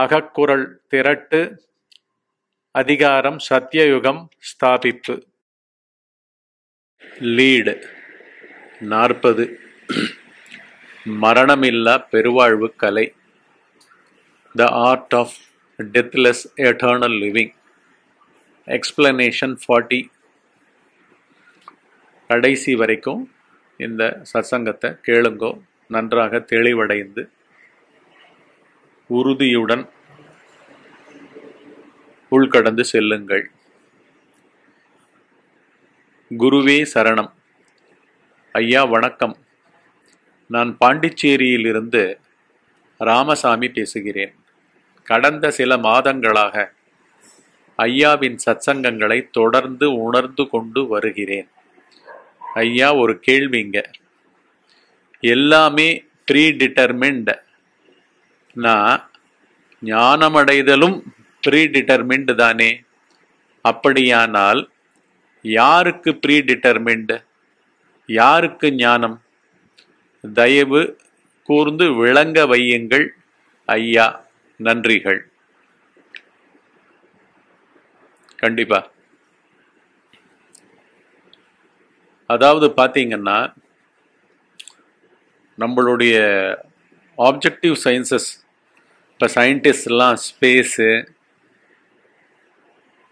அகக்குரல் திரட்டு அதிகாரம் சத்தியயுகம் ஸ்தாபிப்பு லீடு நாற்பது மரணமில்லா பெருவாழ்வு கலை the art of deathless eternal living explanation forty கடைசி வரைக்கும் இந்த சத்சங்கத்தை கேளுங்கோ நன்றாக தெளிவடைந்து உறுதியுடன் உள்கடந்து செல்லுங்கள் குருவே சரணம் ஐயா வணக்கம் நான் பாண்டிச்சேரியிலிருந்து ராமசாமி பேசுகிறேன் கடந்த சில மாதங்களாக ஐயாவின் சத்சங்கங்களை தொடர்ந்து உணர்ந்து கொண்டு வருகிறேன் ஐயா ஒரு கேள்விங்க எல்லாமே ப்ரீ டிட்டர்மின்ட் நான் ஞானமடைதலும் ப்ரீ டிட்டர்மின்டு தானே அப்படியானால் யாருக்கு ப்ரீ டிட்டர்மின்டு யாருக்கு ஞானம் தயவு கூர்ந்து விளங்க வையுங்கள் ஐயா நன்றிகள் கண்டிப்பா அதாவது பார்த்தீங்கன்னா நம்மளுடைய ஆப்ஜெக்டிவ் சயின்சஸ் இப்போ சயின்டிஸ்ட்லாம் space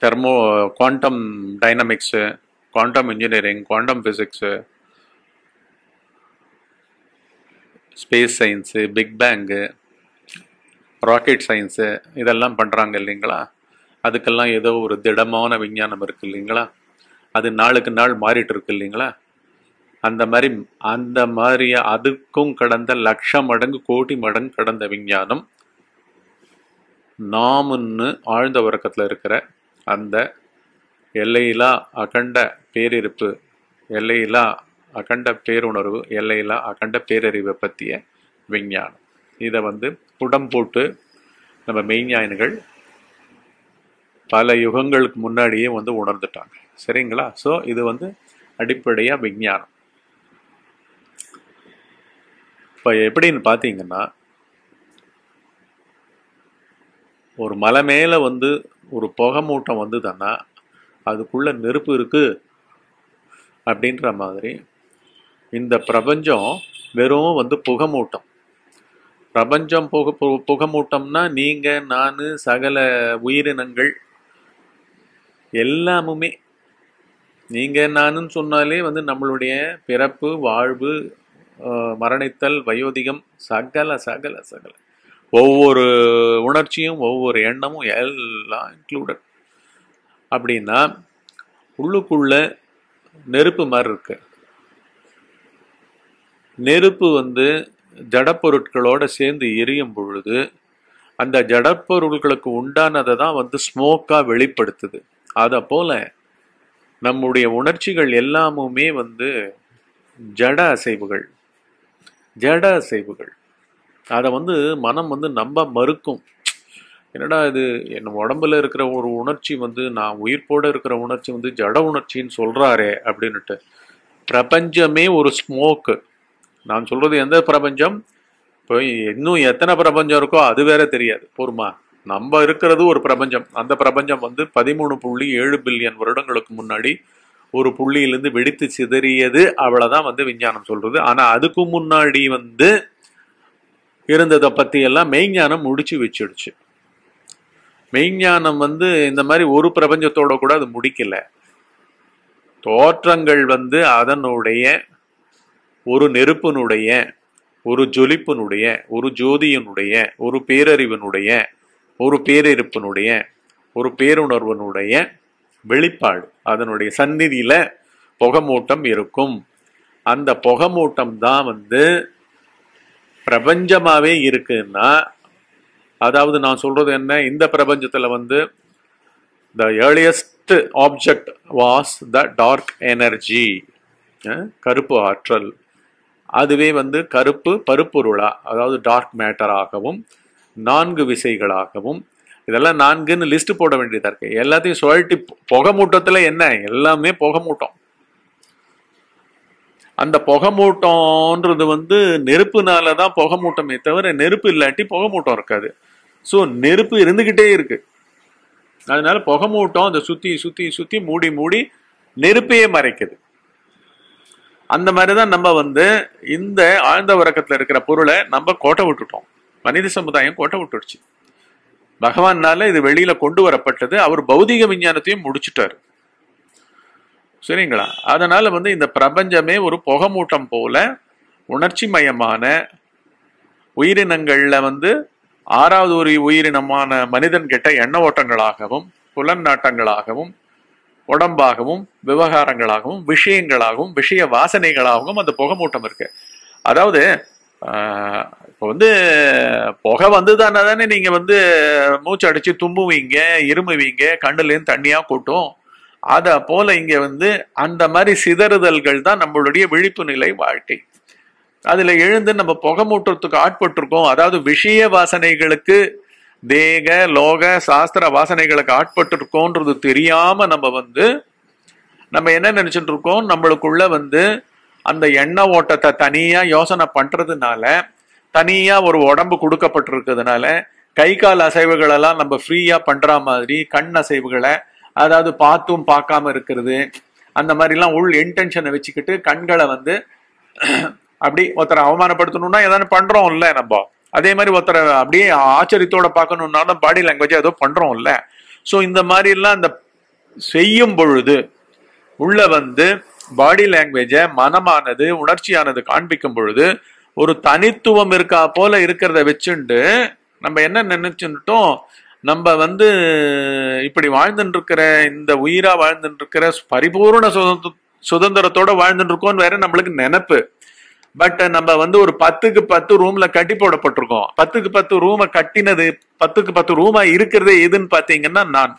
thermo quantum dynamics quantum engineering quantum physics space science big bang rocket science இதெல்லாம் பண்ணுறாங்க இல்லைங்களா அதுக்கெல்லாம் ஏதோ ஒரு திடமான விஞ்ஞானம் இருக்குது இல்லைங்களா அது நாளுக்கு நாள் மாறிட்டு இருக்கு இல்லைங்களா அந்த மாதிரி அந்த மாதிரி அதுக்கும் கடந்த லட்சம் மடங்கு கோடி மடங்கு கடந்த விஞ்ஞானம் நாமுன்னு ஆழ்ந்த உறக்கத்தில் இருக்கிற அந்த எல்லையிலா அகண்ட பேரிருப்பு எல்லையிலா அகண்ட பேருணர்வு எல்லையிலா அகண்ட பேரறிவை பற்றிய விஞ்ஞானம் இதை வந்து புடம் போட்டு நம்ம மெய்ஞானிகள் பல யுகங்களுக்கு முன்னாடியே வந்து உணர்ந்துட்டாங்க சரிங்களா ஸோ இது வந்து அடிப்படையாக விஞ்ஞானம் இப்போ எப்படின்னு பார்த்தீங்கன்னா ஒரு மலை மேலே வந்து ஒரு புகை மூட்டம் வந்ததுன்னா அதுக்குள்ளே நெருப்பு இருக்குது அப்படின்ற மாதிரி இந்த பிரபஞ்சம் வெறும் வந்து புகை மூட்டம் பிரபஞ்சம் புக புகை மூட்டம்னா நீங்கள் நான் சகல உயிரினங்கள் எல்லாமுமே நீங்கள் நானுன்னு சொன்னாலே வந்து நம்மளுடைய பிறப்பு வாழ்வு மரணித்தல் வயோதிகம் சகல சகல சகல ஒவ்வொரு உணர்ச்சியும் ஒவ்வொரு எண்ணமும் எல்லாம் இன்க்ளூடட் அப்படின்னா உள்ளுக்குள்ள நெருப்பு மாதிரி இருக்கு நெருப்பு வந்து ஜடப்பொருட்களோடு சேர்ந்து எரியும் பொழுது அந்த ஜடப்பொருட்களுக்கு உண்டானதை தான் வந்து ஸ்மோக்காக வெளிப்படுத்துது அதை போல் நம்முடைய உணர்ச்சிகள் எல்லாமுமே வந்து ஜட அசைவுகள் ஜட அசைவுகள் அதை வந்து மனம் வந்து நம்ப மறுக்கும் என்னடா இது என் உடம்புல இருக்கிற ஒரு உணர்ச்சி வந்து நான் உயிர்ப்போடு இருக்கிற உணர்ச்சி வந்து ஜட உணர்ச்சின்னு சொல்கிறாரே அப்படின்னுட்டு பிரபஞ்சமே ஒரு ஸ்மோக்கு நான் சொல்கிறது எந்த பிரபஞ்சம் இப்போ இன்னும் எத்தனை பிரபஞ்சம் இருக்கோ அது வேற தெரியாது போருமா நம்ம இருக்கிறது ஒரு பிரபஞ்சம் அந்த பிரபஞ்சம் வந்து பதிமூணு புள்ளி ஏழு பில்லியன் வருடங்களுக்கு முன்னாடி ஒரு புள்ளியிலிருந்து வெடித்து சிதறியது அவ்வளோதான் வந்து விஞ்ஞானம் சொல்கிறது ஆனால் அதுக்கு முன்னாடி வந்து இருந்ததை பற்றி எல்லாம் மெய்ஞானம் முடிச்சு வச்சிடுச்சு மெய்ஞானம் வந்து இந்த மாதிரி ஒரு பிரபஞ்சத்தோட கூட அது முடிக்கல தோற்றங்கள் வந்து அதனுடைய ஒரு நெருப்பினுடைய ஒரு ஜொலிப்பினுடைய ஒரு ஜோதியினுடைய ஒரு பேரறிவினுடைய ஒரு பேரறிப்பினுடைய ஒரு பேருணர்வனுடைய வெளிப்பாடு அதனுடைய சந்நிதியில் புகமூட்டம் இருக்கும் அந்த புகமூட்டம் தான் வந்து பிரபஞ்சமாகவே இருக்குன்னா அதாவது நான் சொல்கிறது என்ன இந்த பிரபஞ்சத்தில் வந்து the earliest object was the dark energy கருப்பு ஆற்றல் அதுவே வந்து கருப்பு பருப்பொருளா அதாவது டார்க் மேட்டராகவும் நான்கு விசைகளாகவும் இதெல்லாம் நான்குன்னு லிஸ்ட் போட வேண்டியதாக இருக்குது எல்லாத்தையும் சுழட்டி புகை என்ன எல்லாமே புகமூட்டம் அந்த புகமூட்டம்ன்றது வந்து நெருப்புனால தான் புகைமூட்டமே தவிர நெருப்பு இல்லாட்டி புகமூட்டம் இருக்காது ஸோ நெருப்பு இருந்துக்கிட்டே இருக்கு அதனால புகமூட்டம் அந்த சுற்றி சுற்றி சுற்றி மூடி மூடி நெருப்பையே மறைக்குது அந்த மாதிரி தான் நம்ம வந்து இந்த ஆழ்ந்த உறக்கத்தில் இருக்கிற பொருளை நம்ம கோட்டை விட்டுட்டோம் மனித சமுதாயம் கோட்டை விட்டுடுச்சு பகவான்னால இது வெளியில கொண்டு வரப்பட்டது அவர் பௌதிக விஞ்ஞானத்தையும் முடிச்சுட்டாரு சரிங்களா அதனால் வந்து இந்த பிரபஞ்சமே ஒரு புகமூட்டம் போல உணர்ச்சி மயமான உயிரினங்களில் வந்து ஆறாவது ஒரு உயிரினமான மனிதன் கிட்ட எண்ண ஓட்டங்களாகவும் நாட்டங்களாகவும் உடம்பாகவும் விவகாரங்களாகவும் விஷயங்களாகவும் விஷய வாசனைகளாகவும் அந்த புகமூட்டம் இருக்கு அதாவது இப்போ வந்து புகை வந்து தானே தானே நீங்கள் வந்து மூச்சு அடித்து தும்புவீங்க இருமுவீங்க கண்ணுலேருந்து தண்ணியாக கூட்டும் அத போல இங்க வந்து அந்த மாதிரி சிதறுதல்கள் தான் நம்மளுடைய விழிப்பு நிலை வாழ்க்கை அதுல எழுந்து நம்ம புகமூட்டத்துக்கு ஆட்பட்டிருக்கோம் அதாவது விஷய வாசனைகளுக்கு தேக லோக சாஸ்திர வாசனைகளுக்கு இருக்கோன்றது தெரியாம நம்ம வந்து நம்ம என்ன நினைச்சிட்டு இருக்கோம் நம்மளுக்குள்ள வந்து அந்த எண்ண ஓட்டத்தை தனியா யோசனை பண்றதுனால தனியா ஒரு உடம்பு கொடுக்கப்பட்டிருக்கிறதுனால கை கால் அசைவுகளெல்லாம் நம்ம ஃப்ரீயா பண்ற மாதிரி கண் அசைவுகளை அதாவது பார்த்தும் பார்க்காம இருக்கிறது அந்த மாதிரிலாம் உள் இன்டென்ஷனை வச்சுக்கிட்டு கண்களை வந்து அப்படி ஒருத்தரை அவமானப்படுத்தணும்னா ஏதாவது இல்லை நம்ம அதே மாதிரி ஒருத்தரை அப்படியே ஆச்சரியத்தோட பார்க்கணும்னாலும் பாடி லாங்குவேஜ் ஏதோ இல்லை ஸோ இந்த மாதிரிலாம் இந்த செய்யும் பொழுது உள்ள வந்து பாடி லாங்குவேஜை மனமானது உணர்ச்சியானது காண்பிக்கும் பொழுது ஒரு தனித்துவம் இருக்கா போல இருக்கிறத வச்சுண்டு நம்ம என்ன நினைச்சுட்டோம் நம்ம வந்து இப்படி வாழ்ந்துட்டு இருக்கிற இந்த உயிரா வாழ்ந்துட்டு இருக்கிற பரிபூர்ண சுதந்திர சுதந்திரத்தோட வாழ்ந்துட்டு இருக்கோம்னு வேற நம்மளுக்கு நினப்பு பட் நம்ம வந்து ஒரு பத்துக்கு பத்து ரூம்ல கட்டி போடப்பட்டிருக்கோம் பத்துக்கு பத்து ரூமை கட்டினது பத்துக்கு பத்து ரூமா இருக்கிறது எதுன்னு பாத்தீங்கன்னா நான்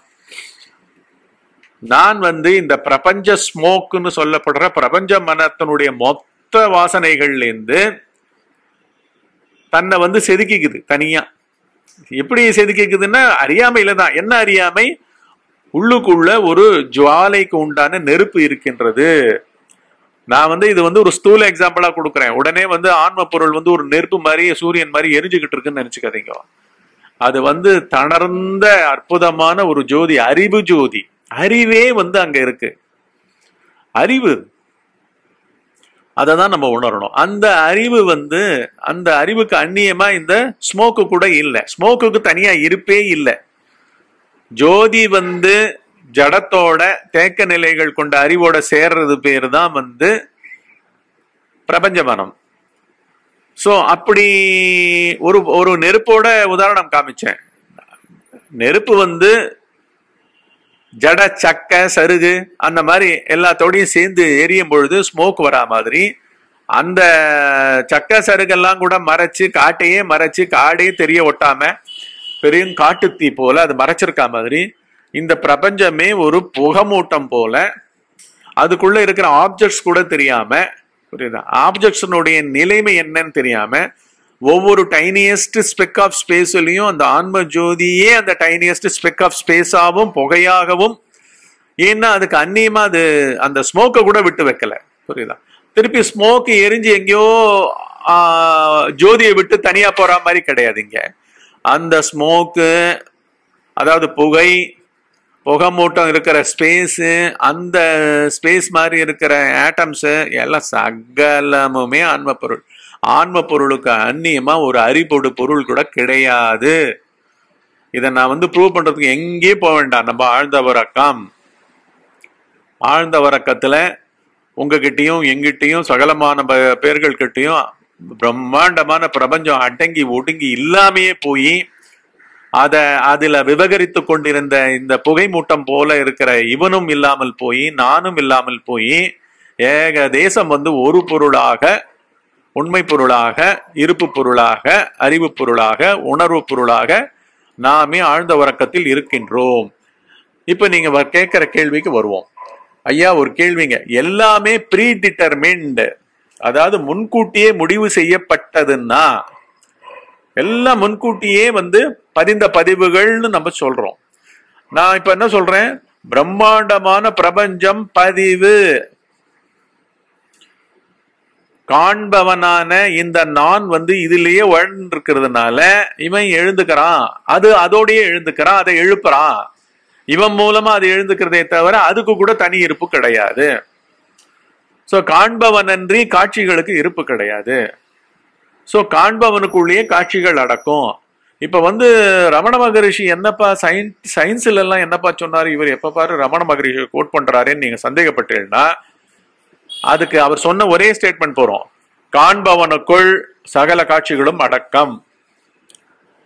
நான் வந்து இந்த பிரபஞ்ச ஸ்மோக்குன்னு சொல்லப்படுற பிரபஞ்ச மனத்தினுடைய மொத்த வாசனைகள்லேருந்து தன்னை வந்து செதுக்கிக்குது தனியா எப்படி செய்து கேட்குதுன்னா அறியாமையில தான் என்ன அறியாமை உள்ளுக்குள்ள ஒரு ஜுவாலைக்கு உண்டான நெருப்பு இருக்கின்றது நான் வந்து இது வந்து ஒரு ஸ்தூல எக்ஸாம்பிளா கொடுக்குறேன் உடனே வந்து ஆன்ம பொருள் வந்து ஒரு நெருப்பு மாதிரி சூரியன் மாதிரி எரிஞ்சுக்கிட்டு இருக்குன்னு நினைச்சுக்காதீங்க அது வந்து தளர்ந்த அற்புதமான ஒரு ஜோதி அறிவு ஜோதி அறிவே வந்து அங்க இருக்கு அறிவு அதை தான் நம்ம உணரணும் அந்த அறிவு வந்து அந்த அறிவுக்கு அந்நியமா இந்த ஸ்மோக்கு கூட இல்லை ஸ்மோக்குக்கு தனியா இருப்பே இல்லை ஜோதி வந்து ஜடத்தோட தேக்க நிலைகள் கொண்ட அறிவோட சேர்றது பேர் தான் வந்து பிரபஞ்ச மனம் ஸோ அப்படி ஒரு ஒரு நெருப்போட உதாரணம் காமிச்சேன் நெருப்பு வந்து ஜட சக்க சருகு அந்த மாதிரி எல்லாத்தோடையும் சேர்ந்து எரியும் பொழுது ஸ்மோக் வரா மாதிரி அந்த சக்க சருகெல்லாம் கூட மறைச்சு காட்டையே மறைச்சு காடே தெரிய ஒட்டாம பெரும் காட்டுத்தீ போல அது மறைச்சிருக்கா மாதிரி இந்த பிரபஞ்சமே ஒரு புகமூட்டம் போல அதுக்குள்ள இருக்கிற ஆப்ஜெக்ட்ஸ் கூட தெரியாம புரியுதா ஆப்ஜெக்ட்ஸினுடைய நிலைமை என்னன்னு தெரியாம ஒவ்வொரு டைனியஸ்ட் ஸ்பெக் ஆஃப் ஸ்பேஸ்லையும் அந்த ஆன்ம ஜோதியே அந்த டைனியஸ்ட் ஸ்பெக் ஆஃப் ஸ்பேஸாகவும் புகையாகவும் ஏன்னா அதுக்கு அந்நியமாக அது அந்த ஸ்மோக்கை கூட விட்டு வைக்கல புரியுதா திருப்பி ஸ்மோக்கு எரிஞ்சு எங்கேயோ ஜோதியை விட்டு தனியாக போகிற மாதிரி கிடையாது இங்கே அந்த ஸ்மோக்கு அதாவது புகை புகை மூட்டம் இருக்கிற ஸ்பேஸு அந்த ஸ்பேஸ் மாதிரி இருக்கிற ஆட்டம்ஸு எல்லாம் சகலமுமே ஆன்ம பொருள் ஆன்ம பொருளுக்கு அந்நியமா ஒரு அரிபொடு பொருள் கூட கிடையாது இதை நான் வந்து ப்ரூவ் பண்றதுக்கு எங்கேயும் போக வேண்டாம் நம்ம ஆழ்ந்த வரக்கம் ஆழ்ந்த வரக்கத்துல உங்ககிட்டயும் எங்கிட்டையும் சகலமான பேர்கள் கிட்டையும் பிரம்மாண்டமான பிரபஞ்சம் அடங்கி ஒடுங்கி இல்லாமையே போய் அதை அதில் விவகரித்து கொண்டிருந்த இந்த புகைமூட்டம் போல இருக்கிற இவனும் இல்லாமல் போய் நானும் இல்லாமல் போய் ஏக தேசம் வந்து ஒரு பொருளாக உண்மை பொருளாக இருப்பு பொருளாக அறிவு பொருளாக உணர்வு பொருளாக நாமே ஆழ்ந்த உறக்கத்தில் இருக்கின்றோம் இப்போ நீங்க கேட்கிற கேள்விக்கு வருவோம் ஐயா ஒரு கேள்விங்க எல்லாமே ப்ரீ டிட்டர்மின்டு அதாவது முன்கூட்டியே முடிவு செய்யப்பட்டதுன்னா எல்லாம் முன்கூட்டியே வந்து பதிந்த பதிவுகள்னு நம்ம சொல்றோம் நான் இப்ப என்ன சொல்றேன் பிரம்மாண்டமான பிரபஞ்சம் பதிவு காண்பவனான இந்த நான் வந்து இதுலயே உழந்திருக்கிறதுனால இவன் எழுந்துக்கிறான் அது அதோடய எழுந்துக்கிறான் அதை எழுப்புறான் இவன் மூலமா அது எழுந்துக்கிறதே தவிர அதுக்கு கூட தனி இருப்பு கிடையாது சோ காண்பவனன்றி காட்சிகளுக்கு இருப்பு கிடையாது சோ காண்பவனுக்குள்ளேயே காட்சிகள் அடக்கும் இப்ப வந்து ரமண மகரிஷி என்னப்பா சயின் சயின்ஸ்ல எல்லாம் என்னப்பா சொன்னாரு இவர் எப்ப பாரு ரமண மகரிஷி கோட் பண்றாருன்னு நீங்க சந்தேகப்பட்டீங்கன்னா அதுக்கு அவர் சொன்ன ஒரே ஸ்டேட்மெண்ட் போறோம் காண்பவனுக்குள் சகல காட்சிகளும் அடக்கம்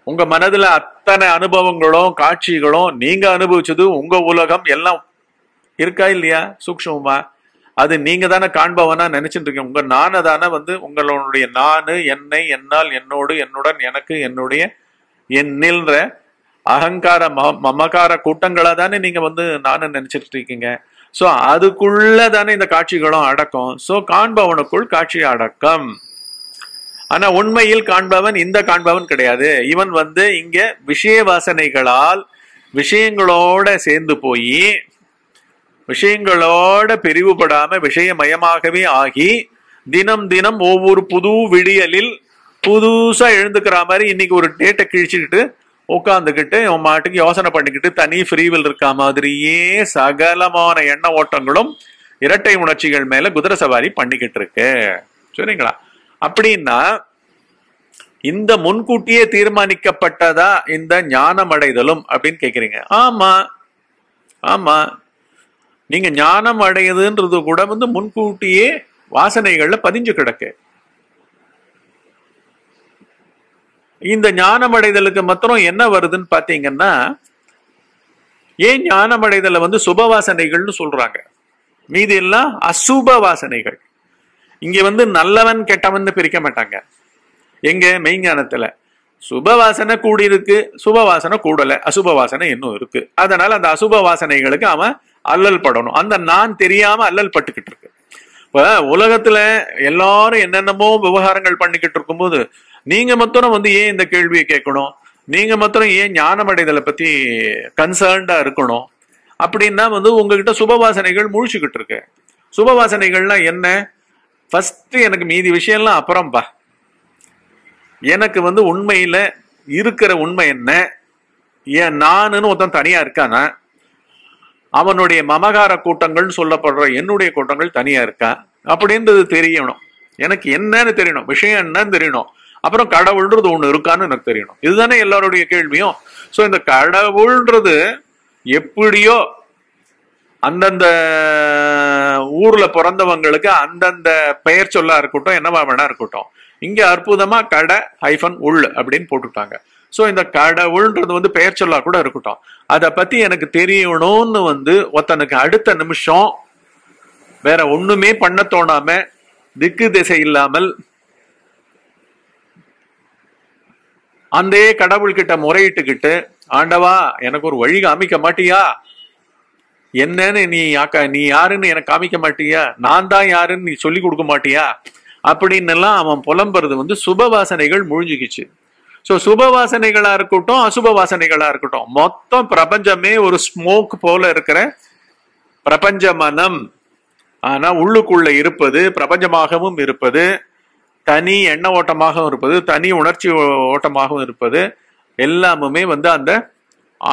உங்க மனதுல அத்தனை அனுபவங்களும் காட்சிகளும் நீங்க அனுபவிச்சது உங்க உலகம் எல்லாம் இருக்கா இல்லையா சூக்ஷமா அது நீங்க தானே காண்பவனா நினைச்சிட்டு இருக்கீங்க உங்க நானை தானே வந்து உங்களுடைய நானு என்னை என்னால் என்னோடு என்னுடன் எனக்கு என்னுடைய என்னில்ற அகங்கார மமகார கூட்டங்களா தானே நீங்க வந்து நானு நினைச்சிட்டு இருக்கீங்க ஸோ அதுக்குள்ளதானே தானே இந்த காட்சிகளும் அடக்கம் ஸோ காண்பவனுக்குள் காட்சி அடக்கம் ஆனா உண்மையில் காண்பவன் இந்த காண்பவன் கிடையாது இவன் வந்து இங்க விஷய வாசனைகளால் விஷயங்களோட சேர்ந்து போய் விஷயங்களோட பிரிவுபடாம விஷயமயமாகவே ஆகி தினம் தினம் ஒவ்வொரு புது விடியலில் புதுசா எழுந்துக்கிற மாதிரி இன்னைக்கு ஒரு டேட்டை கிழிச்சுக்கிட்டு உட்காந்துக்கிட்டு உன் மாட்டுக்கு யோசனை பண்ணிக்கிட்டு தனி ஃப்ரீவில் இருக்கா மாதிரியே சகலமான எண்ண ஓட்டங்களும் இரட்டை உணர்ச்சிகள் மேல குதிரை சவாரி பண்ணிக்கிட்டு இருக்கு சரிங்களா அப்படின்னா இந்த முன்கூட்டியே தீர்மானிக்கப்பட்டதா இந்த ஞானம் அடைதலும் அப்படின்னு கேட்குறீங்க ஆமா ஆமா நீங்க ஞானம் அடையுதுன்றது கூட வந்து முன்கூட்டியே வாசனைகள்ல பதிஞ்சு கிடக்கு இந்த ஞானமடைதலுக்கு மாத்திரம் என்ன வருதுன்னு பார்த்தீங்கன்னா ஏன் ஞானமடைதலை வந்து சுப வாசனைகள்னு சொல்றாங்க மீதி எல்லாம் அசுப வாசனைகள் இங்க வந்து நல்லவன் கெட்டவன் பிரிக்க மாட்டாங்க எங்க மெய்ஞானத்துல சுப வாசனை கூடி இருக்கு சுப வாசனை கூடலை அசுப வாசனை இன்னும் இருக்கு அதனால அந்த அசுப வாசனைகளுக்கு அவன் அல்லல் படணும் அந்த நான் தெரியாம அல்லல் பட்டுக்கிட்டு இருக்கு இப்ப உலகத்துல எல்லாரும் என்னென்னமோ விவகாரங்கள் பண்ணிக்கிட்டு இருக்கும்போது நீங்க மொத்தம் வந்து ஏன் இந்த கேள்வியை கேட்கணும் நீங்க மொத்தம் ஏன் ஞானம் அடைதலை பத்தி கன்சர்ன்டா இருக்கணும் அப்படின்னா வந்து உங்ககிட்ட சுபவாசனைகள் முழிச்சுக்கிட்டு இருக்கு சுபவாசனைகள்னா என்ன ஃபர்ஸ்ட் எனக்கு மீதி விஷயம்லாம் அப்புறம்பா எனக்கு வந்து உண்மையில இருக்கிற உண்மை என்ன ஏன் நானுன்னு ஒருத்தன் தனியா இருக்கானா அவனுடைய மமகார கூட்டங்கள்னு சொல்லப்படுற என்னுடைய கூட்டங்கள் தனியா இருக்கா அப்படின்றது தெரியணும் எனக்கு என்னன்னு தெரியணும் விஷயம் என்னன்னு தெரியணும் அப்புறம் கடவுள்ன்றது ஒண்ணு இருக்கான்னு எனக்கு தெரியணும் இதுதானே எல்லாருடைய கேள்வியும் சோ இந்த கடவுள்ன்றது எப்படியோ அந்தந்த ஊர்ல பிறந்தவங்களுக்கு அந்தந்த பெயர் சொல்லா இருக்கட்டும் என்னவா வேணா இருக்கட்டும் இங்க அற்புதமா கடை ஹைஃபன் உள் அப்படின்னு போட்டுட்டாங்க ஸோ இந்த கடவுள்ன்றது வந்து பெயர் சொல்லா கூட இருக்கட்டும் அதை பத்தி எனக்கு தெரியணும்னு வந்து ஒருத்தனுக்கு அடுத்த நிமிஷம் வேற ஒண்ணுமே பண்ண தோணாம திக்கு திசை இல்லாமல் அந்த கடவுள்கிட்ட முறையிட்டுக்கிட்டு ஆண்டவா எனக்கு ஒரு வழி காமிக்க மாட்டியா என்னன்னு நீ அக்கா நீ யாருன்னு எனக்கு காமிக்க மாட்டியா நான் தான் யாருன்னு நீ சொல்லி கொடுக்க மாட்டியா அப்படின்னு எல்லாம் அவன் புலம்புறது வந்து சுப வாசனைகள் முழிஞ்சுக்கிச்சு ஸோ சுப வாசனைகளா இருக்கட்டும் அசுப வாசனைகளா இருக்கட்டும் மொத்தம் பிரபஞ்சமே ஒரு ஸ்மோக் போல இருக்கிற பிரபஞ்ச மனம் ஆனா உள்ளுக்குள்ள இருப்பது பிரபஞ்சமாகவும் இருப்பது தனி எண்ண ஓட்டமாகவும் இருப்பது தனி உணர்ச்சி ஓட்டமாகவும் இருப்பது எல்லாமுமே வந்து அந்த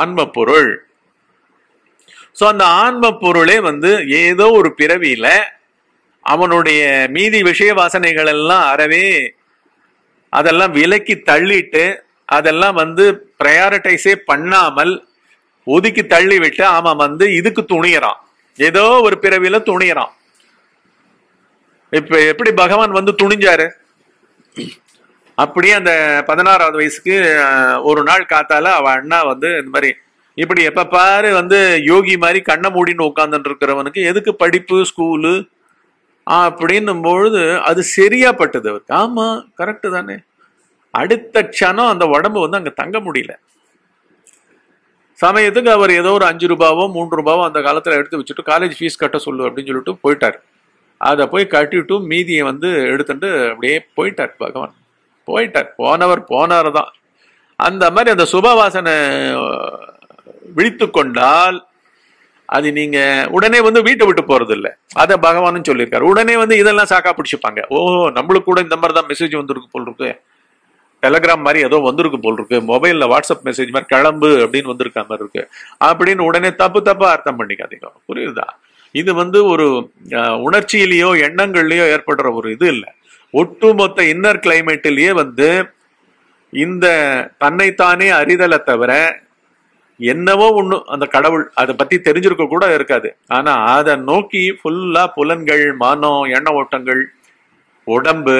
ஆன்ம பொருள் ஸோ அந்த ஆன்ம பொருளே வந்து ஏதோ ஒரு பிறவியில அவனுடைய மீதி விஷய வாசனைகள் எல்லாம் அறவே அதெல்லாம் விலக்கி தள்ளிட்டு அதெல்லாம் வந்து ப்ரையாரிட்டைஸே பண்ணாமல் ஒதுக்கி தள்ளி விட்டு அவன் வந்து இதுக்கு துணியறான் ஏதோ ஒரு பிறவியில துணியறான் இப்ப எப்படி பகவான் வந்து துணிஞ்சாரு அப்படியே அந்த பதினாறாவது வயசுக்கு ஒரு நாள் காத்தால அவ அண்ணா வந்து இந்த மாதிரி இப்படி எப்ப பாரு வந்து யோகி மாதிரி கண்ணை மூடின்னு உட்காந்துட்டு இருக்கிறவனுக்கு எதுக்கு படிப்பு ஸ்கூலு அப்படின்னும் பொழுது அது சரியா பட்டது அவருக்கு ஆமா கரெக்டு தானே அடுத்த க்ஷணம் அந்த உடம்பு வந்து அங்க தங்க முடியல சமயத்துக்கு அவர் ஏதோ ஒரு அஞ்சு ரூபாவோ மூன்று ரூபாவோ அந்த காலத்துல எடுத்து வச்சுட்டு காலேஜ் ஃபீஸ் கட்ட சொல்லு அப்படின்னு சொல்லிட்டு போயிட்டாரு அதை போய் கட்டிவிட்டும் மீதியை வந்து எடுத்துட்டு அப்படியே போயிட்டார் பகவான் போயிட்டார் போனவர் போனார் தான் அந்த மாதிரி அந்த சுபவாசனை விழித்து கொண்டால் அது நீங்க உடனே வந்து வீட்டை விட்டு போறது இல்லை அதை பகவானும் சொல்லியிருக்காரு உடனே வந்து இதெல்லாம் சாக்கா பிடிச்சிப்பாங்க ஓ நம்மளுக்கு கூட இந்த மாதிரி தான் மெசேஜ் வந்திருக்கு போல் இருக்கு டெலகிராம் மாதிரி ஏதோ வந்திருக்கு போல் இருக்கு மொபைல்ல வாட்ஸ்அப் மெசேஜ் மாதிரி கிளம்பு அப்படின்னு வந்திருக்க மாதிரி இருக்கு அப்படின்னு உடனே தப்பு தப்பா அர்த்தம் பண்ணிக்காதீங்க புரியுதா இது வந்து ஒரு உணர்ச்சியிலேயோ எண்ணங்கள்லேயோ ஏற்படுற ஒரு இது இல்லை ஒட்டுமொத்த இன்னர் கிளைமேட்டிலேயே வந்து இந்த தன்னைத்தானே அறிதலை தவிர என்னவோ ஒன்று அந்த கடவுள் அதை பற்றி தெரிஞ்சிருக்க கூட இருக்காது ஆனால் அதை நோக்கி ஃபுல்லாக புலன்கள் மனம் எண்ண ஓட்டங்கள் உடம்பு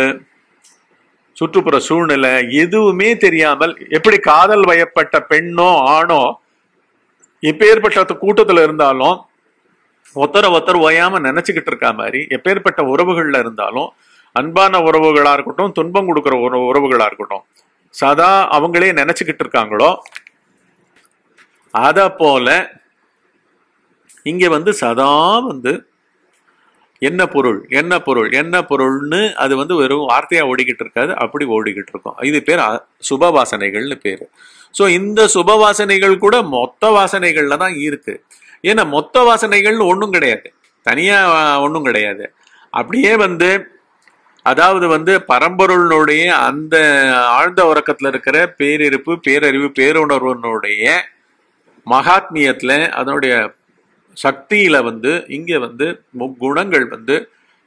சுற்றுப்புற சூழ்நிலை எதுவுமே தெரியாமல் எப்படி காதல் வயப்பட்ட பெண்ணோ ஆணோ இப்பேற்பட்ட கூட்டத்தில் இருந்தாலும் ஒருத்தரை ஒருத்தர் ஓயாம நினைச்சுக்கிட்டு இருக்க மாதிரி எப்பேற்பட்ட உறவுகள்ல இருந்தாலும் அன்பான உறவுகளா இருக்கட்டும் துன்பம் கொடுக்குற உறவுகளா இருக்கட்டும் சதா அவங்களே நினைச்சுக்கிட்டு இருக்காங்களோ அத போல இங்க வந்து சதா வந்து என்ன பொருள் என்ன பொருள் என்ன பொருள்னு அது வந்து வெறும் வார்த்தையா ஓடிக்கிட்டு இருக்காது அப்படி ஓடிக்கிட்டு இருக்கும் இது பேர் சுப வாசனைகள்னு பேரு ஸோ இந்த சுப வாசனைகள் கூட மொத்த வாசனைகள்ல தான் இருக்கு ஏன்னா மொத்த வாசனைகள்னு ஒன்றும் கிடையாது தனியாக ஒன்றும் கிடையாது அப்படியே வந்து அதாவது வந்து பரம்பொருளினுடைய அந்த ஆழ்ந்த உறக்கத்தில் இருக்கிற பேரிருப்பு பேரறிவு பேருணர்வனுடைய மகாத்மியத்தில் அதனுடைய சக்தியில் வந்து இங்கே வந்து முக்குணங்கள் வந்து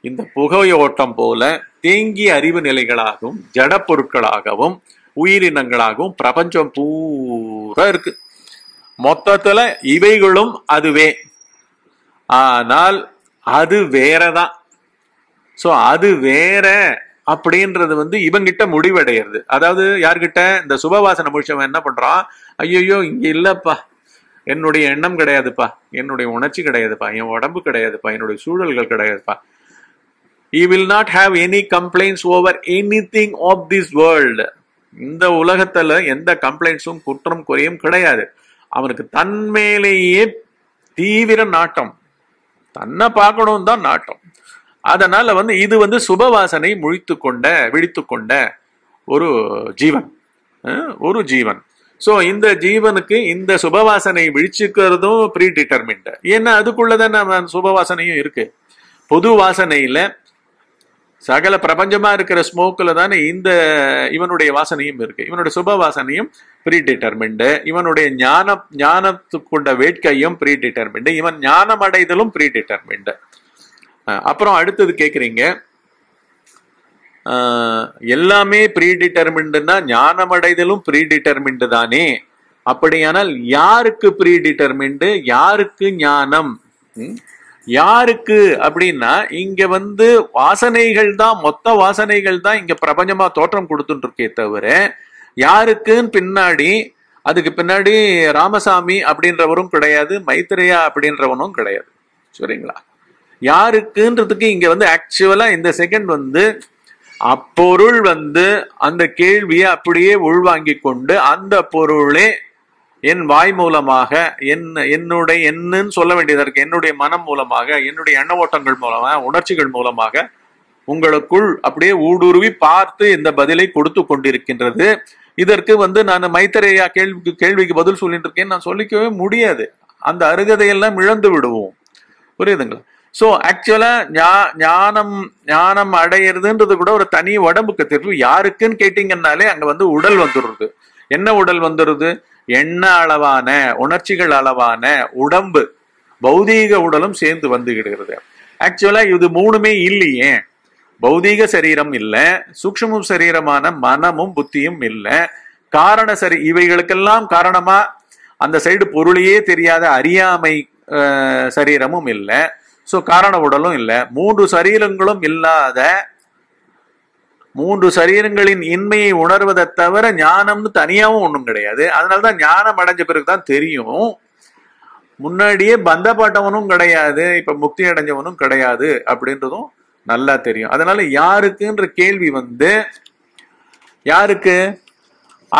இந்த புகையோட்டம் போல தேங்கிய அறிவு நிலைகளாகவும் ஜட பொருட்களாகவும் உயிரினங்களாகவும் பிரபஞ்சம் பூரா இருக்குது மொத்தத்துல இவைகளும் அதுவே ஆனால் அது வேறதான் ஸோ அது வேற அப்படின்றது வந்து இவங்கிட்ட முடிவடைகிறது அதாவது யார்கிட்ட இந்த சுபவாசன முடிச்சவன் என்ன பண்றான் ஐயோ இங்க இல்லப்பா என்னுடைய எண்ணம் கிடையாதுப்பா என்னுடைய உணர்ச்சி கிடையாதுப்பா என் உடம்பு கிடையாதுப்பா என்னுடைய சூழல்கள் கிடையாதுப்பா I will not have any complaints over anything of this world இந்த உலகத்துல எந்த கம்ப்ளைண்ட்ஸும் குற்றம் குறையும் கிடையாது அவனுக்கு தன்மேலேயே தீவிர நாட்டம் தன்னை பார்க்கணும் தான் நாட்டம் அதனால வந்து இது வந்து சுபவாசனை முழித்து கொண்ட விழித்து கொண்ட ஒரு ஜீவன் ஒரு ஜீவன் ஸோ இந்த ஜீவனுக்கு இந்த சுபவாசனை விழிச்சுக்கிறதும் ப்ரீ டிட்டர்மின்ட் ஏன்னா அதுக்குள்ளதான் நம்ம சுபவாசனையும் இருக்கு பொது வாசனையில சகல பிரபஞ்சமா இருக்கிற ஸ்மோக்கில் தானே இந்த இவனுடைய வாசனையும் இருக்கு இவனுடைய சுப வாசனையும் ப்ரீ டிட்டர்மெண்ட் இவனுடைய ஞான ஞானத்துக்குண்ட வேட்கையும் ப்ரீ டிட்டர்மெண்ட் இவன் ஞானம் அடைதலும் ப்ரீ டிட்டர்மெண்ட் அப்புறம் அடுத்தது கேட்குறீங்க எல்லாமே ப்ரீ டிட்டர்மெண்ட்னா ஞானம் அடைதலும் ப்ரீ டிட்டர்மெண்ட் தானே அப்படியானால் யாருக்கு ப்ரீ டிட்டர்மெண்ட் யாருக்கு ஞானம் யாருக்கு அப்படின்னா இங்க வந்து வாசனைகள் தான் மொத்த வாசனைகள் தான் இங்க பிரபஞ்சமா தோற்றம் கொடுத்துட்டு இருக்கே தவிர யாருக்குன்னு பின்னாடி அதுக்கு பின்னாடி ராமசாமி அப்படின்றவரும் கிடையாது மைத்திரையா அப்படின்றவனும் கிடையாது சரிங்களா யாருக்குன்றதுக்கு இங்க வந்து ஆக்சுவலா இந்த செகண்ட் வந்து அப்பொருள் வந்து அந்த கேள்வியை அப்படியே உள்வாங்கி கொண்டு அந்த பொருளே என் வாய் மூலமாக என் என்னுடைய என்னன்னு சொல்ல வேண்டியதாக இருக்கு என்னுடைய மனம் மூலமாக என்னுடைய எண்ண ஓட்டங்கள் மூலமாக உணர்ச்சிகள் மூலமாக உங்களுக்குள் அப்படியே ஊடுருவி பார்த்து இந்த பதிலை கொடுத்து கொண்டிருக்கின்றது இதற்கு வந்து நான் மைத்திரையா கேள்விக்கு கேள்விக்கு பதில் சொல்லிட்டு இருக்கேன் நான் சொல்லிக்கவே முடியாது அந்த அருகதையெல்லாம் இழந்து விடுவோம் புரியுதுங்களா ஸோ ஆக்சுவலா ஞானம் ஞானம் அடையிறதுன்றது கூட ஒரு தனி உடம்புக்கு தெரிவு யாருக்குன்னு கேட்டீங்கன்னாலே அங்க வந்து உடல் வந்துடுறது என்ன உடல் வந்துடுது எண்ண அளவான உணர்ச்சிகள் அளவான உடம்பு பௌதீக உடலும் சேர்ந்து வந்துகிடுகிறது ஆக்சுவலா இது மூணுமே இல்லையே பௌதீக சரீரம் இல்லை சூக்ஷமும் சரீரமான மனமும் புத்தியும் இல்லை காரண சரி இவைகளுக்கெல்லாம் காரணமா அந்த சைடு பொருளையே தெரியாத அறியாமை சரீரமும் இல்லை ஸோ காரண உடலும் இல்லை மூன்று சரீரங்களும் இல்லாத மூன்று சரீரங்களின் இன்மையை உணர்வதை தவிர ஞானம்னு தனியாகவும் ஒன்றும் கிடையாது அதனால தான் ஞானம் அடைஞ்ச பிறகு தான் தெரியும் முன்னாடியே பந்தப்பட்டவனும் கிடையாது இப்போ முக்தி அடைஞ்சவனும் கிடையாது அப்படின்றதும் நல்லா தெரியும் அதனால யாருக்குன்ற கேள்வி வந்து யாருக்கு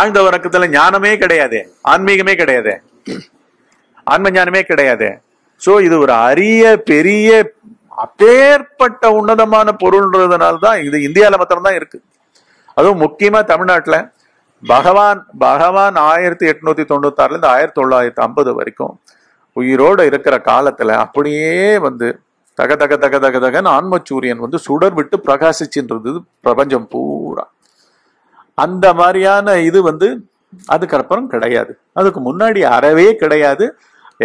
ஆழ்ந்த உறக்கத்துல ஞானமே கிடையாது ஆன்மீகமே கிடையாது ஆன்ம ஞானமே கிடையாது ஸோ இது ஒரு அரிய பெரிய அப்பேற்பட்ட உன்னதமான பொருள்ன்றதுனால்தான் இது இந்தியாவில் மாத்திரம்தான் இருக்கு அதுவும் முக்கியமா தமிழ்நாட்டில் பகவான் பகவான் ஆயிரத்தி எட்நூத்தி தொண்ணூத்தாறுல இருந்து ஆயிரத்தி தொள்ளாயிரத்தி ஐம்பது வரைக்கும் உயிரோடு இருக்கிற காலத்துல அப்படியே வந்து தக தக தக தக தகன்னு ஆன்ம சூரியன் வந்து சுடர் விட்டு பிரகாசிச்சுன்றது பிரபஞ்சம் பூரா அந்த மாதிரியான இது வந்து அதுக்கப்புறம் கிடையாது அதுக்கு முன்னாடி அறவே கிடையாது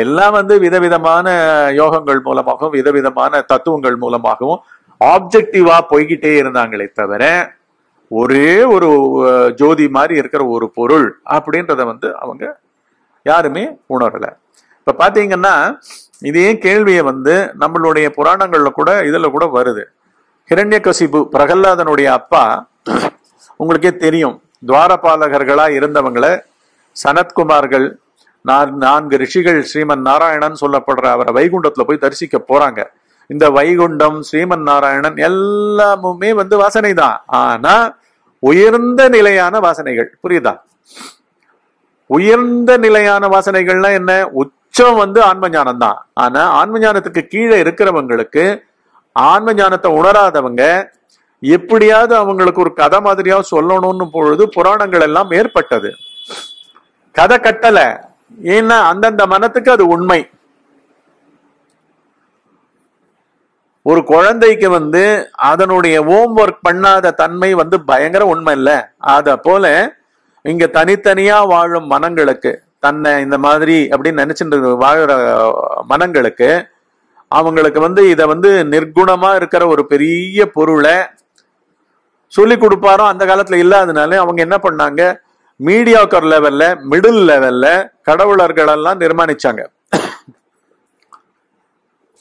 எல்லாம் வந்து விதவிதமான யோகங்கள் மூலமாகவும் விதவிதமான தத்துவங்கள் மூலமாகவும் ஆப்ஜெக்டிவா போய்கிட்டே இருந்தாங்களே தவிர ஒரே ஒரு ஜோதி மாதிரி இருக்கிற ஒரு பொருள் அப்படின்றத வந்து அவங்க யாருமே உணரல இப்ப பாத்தீங்கன்னா இதே கேள்வியை வந்து நம்மளுடைய புராணங்கள்ல கூட இதுல கூட வருது ஹிரண்ய கசிபு பிரகல்லாதனுடைய அப்பா உங்களுக்கே தெரியும் துவாரபாலகர்களா இருந்தவங்களை சனத்குமார்கள் நான் நான்கு ரிஷிகள் ஸ்ரீமன் நாராயணன் சொல்லப்படுற அவரை வைகுண்டத்துல போய் தரிசிக்க போறாங்க இந்த வைகுண்டம் ஸ்ரீமன் நாராயணன் எல்லாமுமே வந்து வாசனை தான் ஆனா உயர்ந்த நிலையான வாசனைகள் புரியுதா உயர்ந்த நிலையான வாசனைகள்னா என்ன உச்சம் வந்து ஆன்ம ஞானம் தான் ஆனா ஆன்ம ஞானத்துக்கு கீழே இருக்கிறவங்களுக்கு ஆன்ம ஞானத்தை உணராதவங்க எப்படியாவது அவங்களுக்கு ஒரு கதை மாதிரியா சொல்லணும்னு பொழுது புராணங்கள் எல்லாம் ஏற்பட்டது கதை கட்டல ஏன்னா அந்தந்த மனத்துக்கு அது உண்மை ஒரு குழந்தைக்கு வந்து அதனுடைய ஹோம் ஒர்க் பண்ணாத தன்மை வந்து பயங்கர உண்மை இல்லை அத போல இங்க தனித்தனியா வாழும் மனங்களுக்கு தன்னை இந்த மாதிரி அப்படின்னு நினைச்சுட்டு வாழ்கிற மனங்களுக்கு அவங்களுக்கு வந்து இதை வந்து நிர்குணமா இருக்கிற ஒரு பெரிய பொருளை சொல்லி கொடுப்பாரோ அந்த காலத்துல இல்லாதனால அவங்க என்ன பண்ணாங்க மீடியாக்கர் லெவல்ல மிடில் லெவல்ல கடவுளர்கள் எல்லாம் நிர்மாணிச்சாங்க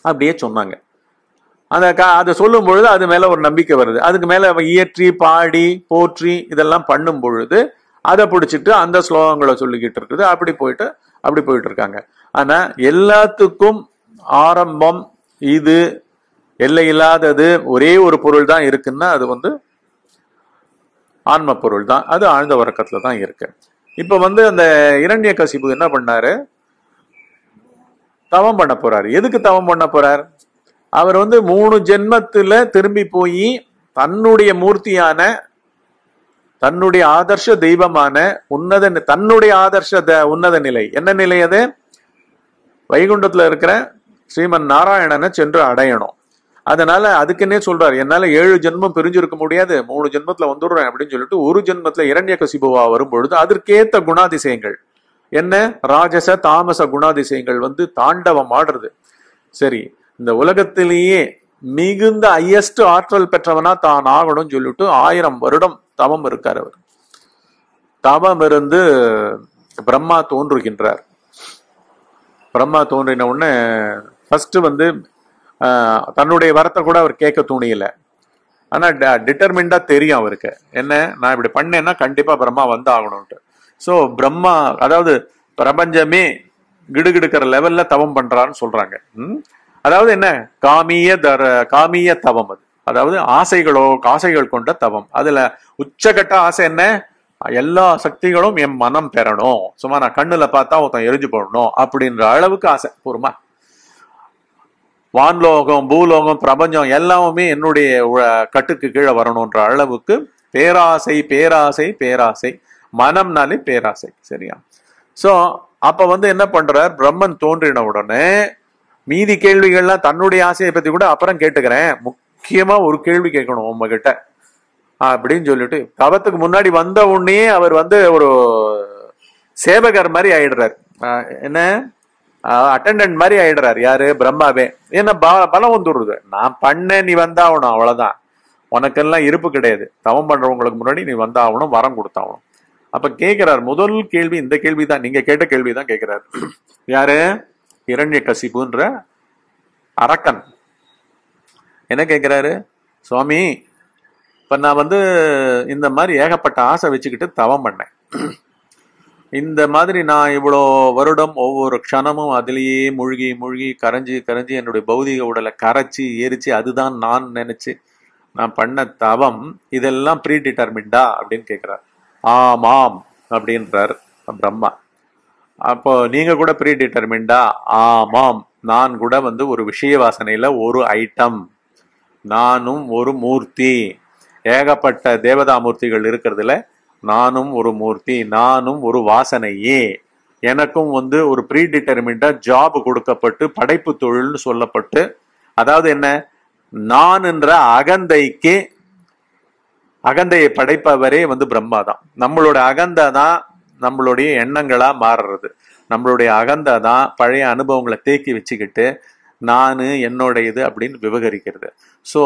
அப்படியே சொன்னாங்க அந்த கா அதை சொல்லும் பொழுது அது மேல ஒரு நம்பிக்கை வருது அதுக்கு மேல இயற்றி பாடி போற்றி இதெல்லாம் பண்ணும் பொழுது அதை பிடிச்சிட்டு அந்த ஸ்லோகங்களை சொல்லிக்கிட்டு இருக்குது அப்படி போயிட்டு அப்படி போயிட்டு இருக்காங்க ஆனா எல்லாத்துக்கும் ஆரம்பம் இது எல்லையில்லாதது ஒரே ஒரு பொருள் தான் இருக்குன்னா அது வந்து ஆன்ம பொருள் தான் அது ஆழ்ந்த உறக்கத்தில் தான் இருக்கு இப்போ வந்து அந்த இரண்டிய கசிப்பு என்ன பண்ணாரு தவம் பண்ண போறாரு எதுக்கு தவம் பண்ண போறார் அவர் வந்து மூணு ஜென்மத்துல திரும்பி போய் தன்னுடைய மூர்த்தியான தன்னுடைய ஆதர்ஷ தெய்வமான உன்னத தன்னுடைய ஆதர்ஷ உன்னத நிலை என்ன நிலை அது வைகுண்டத்துல இருக்கிற ஸ்ரீமன் நாராயணனை சென்று அடையணும் அதனால அதுக்குன்னே சொல்றார் என்னால ஏழு ஜென்மம் பிரிஞ்சிருக்க முடியாது மூணு ஜென்மத்துல வந்துடுறேன் அப்படின்னு சொல்லிட்டு ஒரு ஜென்மத்துல இரண்ய கசிபுவா வரும்பொழுது அதற்கேத்த குணாதிசயங்கள் என்ன ராஜச தாமச குணாதிசயங்கள் வந்து தாண்டவம் ஆடுறது சரி இந்த உலகத்திலேயே மிகுந்த ஹையஸ்ட் ஆற்றல் பெற்றவனா தான் ஆகணும்னு சொல்லிட்டு ஆயிரம் வருடம் தவம் இருக்கார் அவர் தவம் இருந்து பிரம்மா தோன்றுகின்றார் பிரம்மா தோன்றின உடனே ஃபர்ஸ்ட் வந்து தன்னுடைய வரத்தை கூட அவர் கேட்க துணியலை ஆனால் டிட்டர்மின்டாக தெரியும் அவருக்கு என்ன நான் இப்படி பண்ணேன்னா கண்டிப்பாக பிரம்மா வந்து ஆகணும்ட்டு ஸோ பிரம்மா அதாவது பிரபஞ்சமே கிடுகிடுக்கிற லெவலில் தவம் பண்ணுறான்னு சொல்கிறாங்க அதாவது என்ன காமிய தர காமிய தவம் அது அதாவது ஆசைகளோ ஆசைகள் கொண்ட தவம் அதில் உச்சகட்ட ஆசை என்ன எல்லா சக்திகளும் என் மனம் பெறணும் சும்மா நான் கண்ணில் பார்த்தா ஒருத்தன் எரிஞ்சு போடணும் அப்படின்ற அளவுக்கு ஆசை போருமா வான்லோகம் பூலோகம் பிரபஞ்சம் எல்லாமே என்னுடைய கட்டுக்கு கீழே வரணுன்ற அளவுக்கு பேராசை பேராசை பேராசை மனம்னாலே பேராசை சரியா ஸோ அப்ப வந்து என்ன பண்றார் பிரம்மன் தோன்றின உடனே மீதி கேள்விகள்லாம் தன்னுடைய ஆசையை பத்தி கூட அப்புறம் கேட்டுக்கிறேன் முக்கியமா ஒரு கேள்வி கேட்கணும் உங்ககிட்ட அப்படின்னு சொல்லிட்டு கபத்துக்கு முன்னாடி வந்த உடனே அவர் வந்து ஒரு சேவகர் மாதிரி ஆயிடுறார் என்ன அட்டண்டன்ட் மாதிரி ஆயிடுறாரு யாரு பிரம்மாவே என்ன பலம் வந்துடுறது நான் பண்ணேன் நீ வந்தாகணும் அவ்வளவுதான் உனக்கெல்லாம் இருப்பு கிடையாது தவம் பண்றவங்களுக்கு முன்னாடி நீ வந்தாகணும் வரம் கொடுத்தாகணும் அப்ப கேட்கிறார் முதல் கேள்வி இந்த கேள்வி தான் நீங்க கேட்ட கேள்வி தான் கேட்கிறார் யாரு இரண்ய கசிப்புன்ற அரக்கன் என்ன கேட்கிறாரு சுவாமி இப்ப நான் வந்து இந்த மாதிரி ஏகப்பட்ட ஆசை வச்சுக்கிட்டு தவம் பண்ணேன் இந்த மாதிரி நான் இவ்வளோ வருடம் ஒவ்வொரு க்ஷணமும் அதிலேயே மூழ்கி மூழ்கி கரைஞ்சி கரைஞ்சி என்னுடைய பௌதிக உடலை கரைச்சி எரிச்சு அதுதான் நான் நினச்சி நான் பண்ண தவம் இதெல்லாம் ப்ரீ டிட்டர்மின்டா அப்படின்னு கேட்குறார் ஆமாம் அப்படின்றார் பிரம்மா அப்போ நீங்க கூட ப்ரீ டிட்டர்மின்டா ஆமாம் நான் கூட வந்து ஒரு விஷய வாசனையில் ஒரு ஐட்டம் நானும் ஒரு மூர்த்தி ஏகப்பட்ட தேவதா மூர்த்திகள் இருக்கிறதுல நானும் ஒரு மூர்த்தி நானும் ஒரு வாசனையே எனக்கும் வந்து ஒரு ப்ரீ டிட்டர்மிண்டா ஜாப் கொடுக்கப்பட்டு படைப்பு தொழில்னு சொல்லப்பட்டு அதாவது என்ன நான் என்ற அகந்தைக்கு அகந்தையை படைப்பவரே வந்து பிரம்மா தான் நம்மளோட அகந்தை தான் நம்மளுடைய எண்ணங்களா மாறுறது நம்மளுடைய அகந்தை தான் பழைய அனுபவங்களை தேக்கி வச்சுக்கிட்டு நான் என்னுடைய இது அப்படின்னு விவகரிக்கிறது ஸோ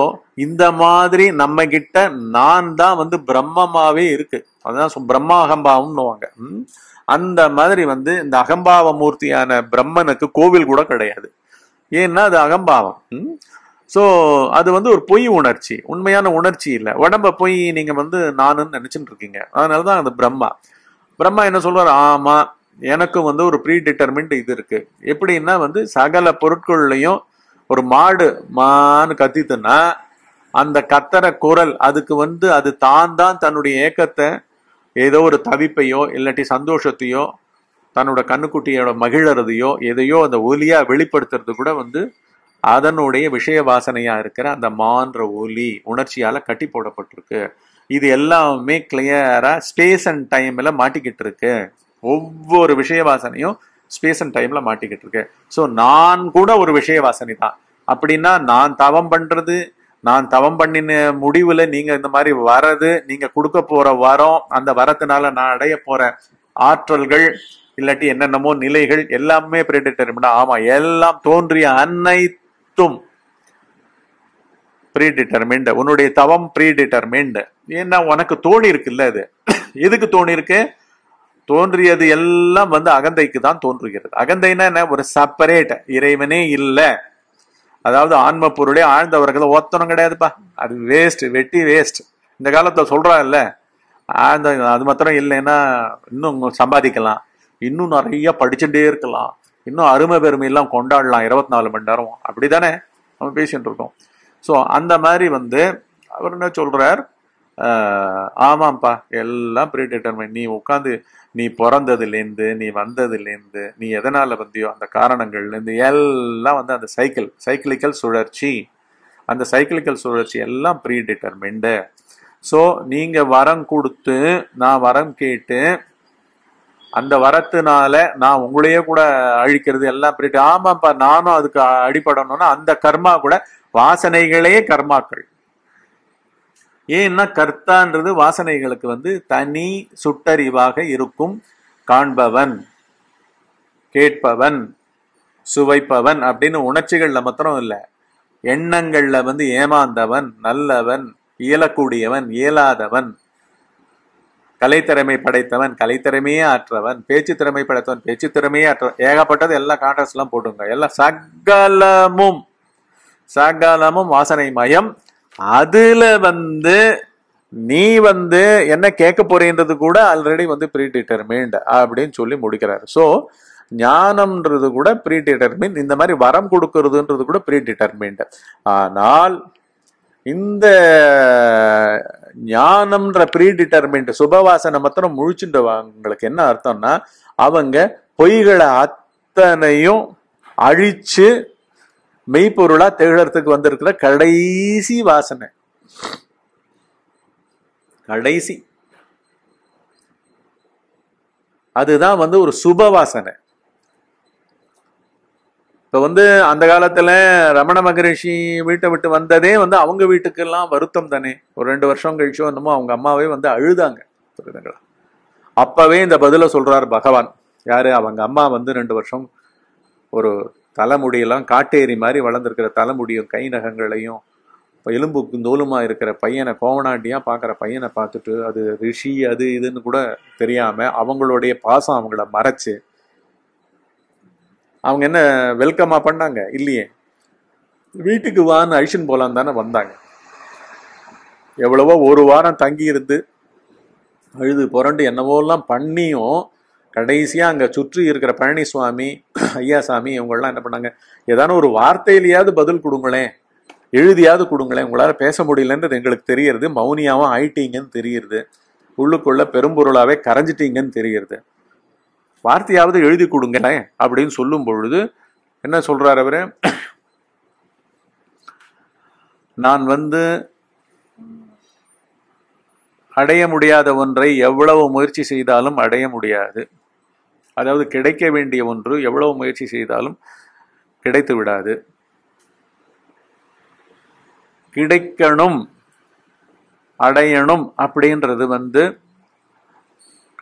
இந்த மாதிரி நம்ம கிட்ட நான் தான் வந்து பிரம்மமாவே இருக்கு அதான் பிரம்மா அகம்பாவம்னுவாங்க அந்த மாதிரி வந்து இந்த அகம்பாவ மூர்த்தியான பிரம்மனுக்கு கோவில் கூட கிடையாது ஏன்னா அது அகம்பாவம் ஸோ அது வந்து ஒரு பொய் உணர்ச்சி உண்மையான உணர்ச்சி இல்லை உடம்ப பொய் நீங்கள் வந்து நானுன்னு நினச்சிட்டு இருக்கீங்க அதனால தான் அந்த பிரம்மா பிரம்மா என்ன சொல்வார் ஆமாம் எனக்கும் வந்து ஒரு ப்ரீ டிட்டர்மெண்ட் இது இருக்கு எப்படின்னா வந்து சகல பொருட்கள்லையும் ஒரு மாடு மான்னு கத்திதுன்னா அந்த கத்துற குரல் அதுக்கு வந்து அது தான் தான் தன்னுடைய ஏக்கத்தை ஏதோ ஒரு தவிப்பையோ இல்லாட்டி சந்தோஷத்தையோ தன்னோட கண்ணுக்குட்டியோட மகிழறதையோ எதையோ அந்த ஒலியா வெளிப்படுத்துறது கூட வந்து அதனுடைய விஷய வாசனையா இருக்கிற அந்த மான்ற ஒலி உணர்ச்சியால கட்டி போடப்பட்டிருக்கு இது எல்லாமே கிளியரா ஸ்பேஸ் அண்ட் டைம்ல மாட்டிக்கிட்டு இருக்கு ஒவ்வொரு விஷய வாசனையும் ஸ்பேஸ் அண்ட் டைம்ல மாட்டிக்கிட்டு இருக்கு ஸோ நான் கூட ஒரு விஷய வாசனை தான் அப்படின்னா நான் தவம் பண்றது நான் தவம் பண்ணின முடிவுல நீங்க இந்த மாதிரி வரது நீங்க கொடுக்க போற வரம் அந்த வரத்தினால நான் அடைய போற ஆற்றல்கள் இல்லாட்டி என்னென்னமோ நிலைகள் எல்லாமே ப்ரீடிட்டர்மினா ஆமா எல்லாம் தோன்றிய அனைத்தும் ப்ரீடிட்டர்மின்டு உன்னுடைய தவம் ப்ரீடிட்டர்மின்டு ஏன்னா உனக்கு தோணி இருக்குல்ல அது எதுக்கு தோணி இருக்கு தோன்றியது எல்லாம் வந்து அகந்தைக்கு தான் தோன்றுகிறது அகந்தைன்னா என்ன ஒரு செப்பரேட் இறைவனே இல்லை அதாவது ஆன்ம பொருளே ஆழ்ந்தவர்கள் ஒத்தனம் கிடையாதுப்பா அது வேஸ்ட் வெட்டி வேஸ்ட் இந்த காலத்தில் சொல்கிறான் இல்லை ஆழ்ந்த அது மாத்திரம் இல்லைன்னா இன்னும் சம்பாதிக்கலாம் இன்னும் நிறைய படிச்சுட்டே இருக்கலாம் இன்னும் அருமை பெருமையெல்லாம் கொண்டாடலாம் இருபத்தி நாலு மணி நேரம் அப்படி தானே நம்ம பேசிகிட்டு இருக்கோம் ஸோ அந்த மாதிரி வந்து அவர் என்ன சொல்கிறார் ஆமாம்ப்பா எல்லாம் ப்ரீ டிட்டர்மைன் நீ உட்காந்து நீ பிறந்ததுலேருந்து நீ வந்ததுலேருந்து நீ எதனால் வந்தியோ அந்த காரணங்கள்லேருந்து எல்லாம் வந்து அந்த சைக்கிள் சைக்கிளிக்கல் சுழற்சி அந்த சைக்கிளிக்கல் சுழற்சி எல்லாம் ப்ரீ டிட்டர்மெண்டு ஸோ நீங்கள் வரம் கொடுத்து நான் வரம் கேட்டு அந்த வரத்துனால நான் உங்களையே கூட அழிக்கிறது எல்லாம் ப்ரீ ஆமாம்ப்பா நானும் அதுக்கு அடிபடணும்னா அந்த கர்மா கூட வாசனைகளே கர்மாக்கள் ஏன்னா கர்த்தான்றது வாசனைகளுக்கு வந்து தனி சுட்டறிவாக இருக்கும் காண்பவன் கேட்பவன் சுவைப்பவன் அப்படின்னு உணர்ச்சிகள்ல மாத்திரம் இல்லை எண்ணங்கள்ல வந்து ஏமாந்தவன் நல்லவன் இயலக்கூடியவன் இயலாதவன் கலைத்திறமை படைத்தவன் கலைத்திறமையே ஆற்றவன் பேச்சு திறமை படைத்தவன் பேச்சு திறமையே ஆற்றவன் ஏகப்பட்டது எல்லா கான்ட்ராஸ்ட் எல்லாம் போட்டுங்க எல்லாம் சகலமும் சகலமும் வாசனை மயம் அதுல வந்து நீ வந்து என்ன கேட்க போறேன்றது கூட ஆல்ரெடி வந்து ப்ரீ டிட்டர்மெண்ட் அப்படின்னு சொல்லி முடிக்கிறாரு ஸோ ஞானம்ன்றது கூட ப்ரீ டிட்டர்மின் இந்த மாதிரி வரம் கொடுக்கறதுன்றது கூட ப்ரீ டிட்டர்மின்ட் ஆனால் இந்த ஞானம்ன்ற ப்ரீ டிட்டர்மின்ட் சுபவாசனை மாத்திரம் முழிச்சுட்டவங்களுக்கு என்ன அர்த்தம்னா அவங்க பொய்களை அத்தனையும் அழிச்சு மெய்ப்பொருளா திகழறதுக்கு வந்திருக்கிற கடைசி வாசனை கடைசி அதுதான் வந்து ஒரு சுப வாசனை இப்போ வந்து அந்த காலத்துல ரமண மகரிஷி வீட்டை விட்டு வந்ததே வந்து அவங்க வீட்டுக்கெல்லாம் வருத்தம் தானே ஒரு ரெண்டு வருஷம் கழிச்சோ என்னமோ அவங்க அம்மாவே வந்து அழுதாங்க புரியுதுங்களா அப்பவே இந்த பதில சொல்றார் பகவான் யாரு அவங்க அம்மா வந்து ரெண்டு வருஷம் ஒரு தலைமுடியெல்லாம் காட்டேரி மாதிரி வளர்ந்துருக்கிற தலைமுடியும் கை நகங்களையும் இப்போ எலும்புக்கு தோலுமாக இருக்கிற பையனை கோவனாண்டியாக பார்க்குற பையனை பார்த்துட்டு அது ரிஷி அது இதுன்னு கூட தெரியாமல் அவங்களுடைய பாசம் அவங்கள மறைச்சு அவங்க என்ன வெல்கமாக பண்ணாங்க இல்லையே வீட்டுக்கு வான்னு அழிச்சுன்னு போகலான்னு தானே வந்தாங்க எவ்வளவோ ஒரு வாரம் தங்கி இருந்து அழுது புரண்டு என்னவோலாம் பண்ணியும் கடைசியாக அங்கே சுற்றி இருக்கிற பழனிசுவாமி ஐயாசாமி இவங்கெல்லாம் என்ன பண்ணாங்க ஏதான ஒரு வார்த்தையிலேயாவது பதில் கொடுங்களேன் எழுதியாவது கொடுங்களேன் உங்களால் பேச முடியலன்றது எங்களுக்கு தெரியுது மௌனியாவும் ஆயிட்டீங்கன்னு தெரியுது உள்ளுக்குள்ள பெரும்பொருளாகவே கரைஞ்சிட்டீங்கன்னு தெரியுது வார்த்தையாவது எழுதி கொடுங்களேன் அப்படின்னு சொல்லும் பொழுது என்ன சொல்கிறார் அவர் நான் வந்து அடைய முடியாத ஒன்றை எவ்வளவு முயற்சி செய்தாலும் அடைய முடியாது அதாவது கிடைக்க வேண்டிய ஒன்று எவ்வளவு முயற்சி செய்தாலும் கிடைத்து விடாது கிடைக்கணும் அடையணும் அப்படின்றது வந்து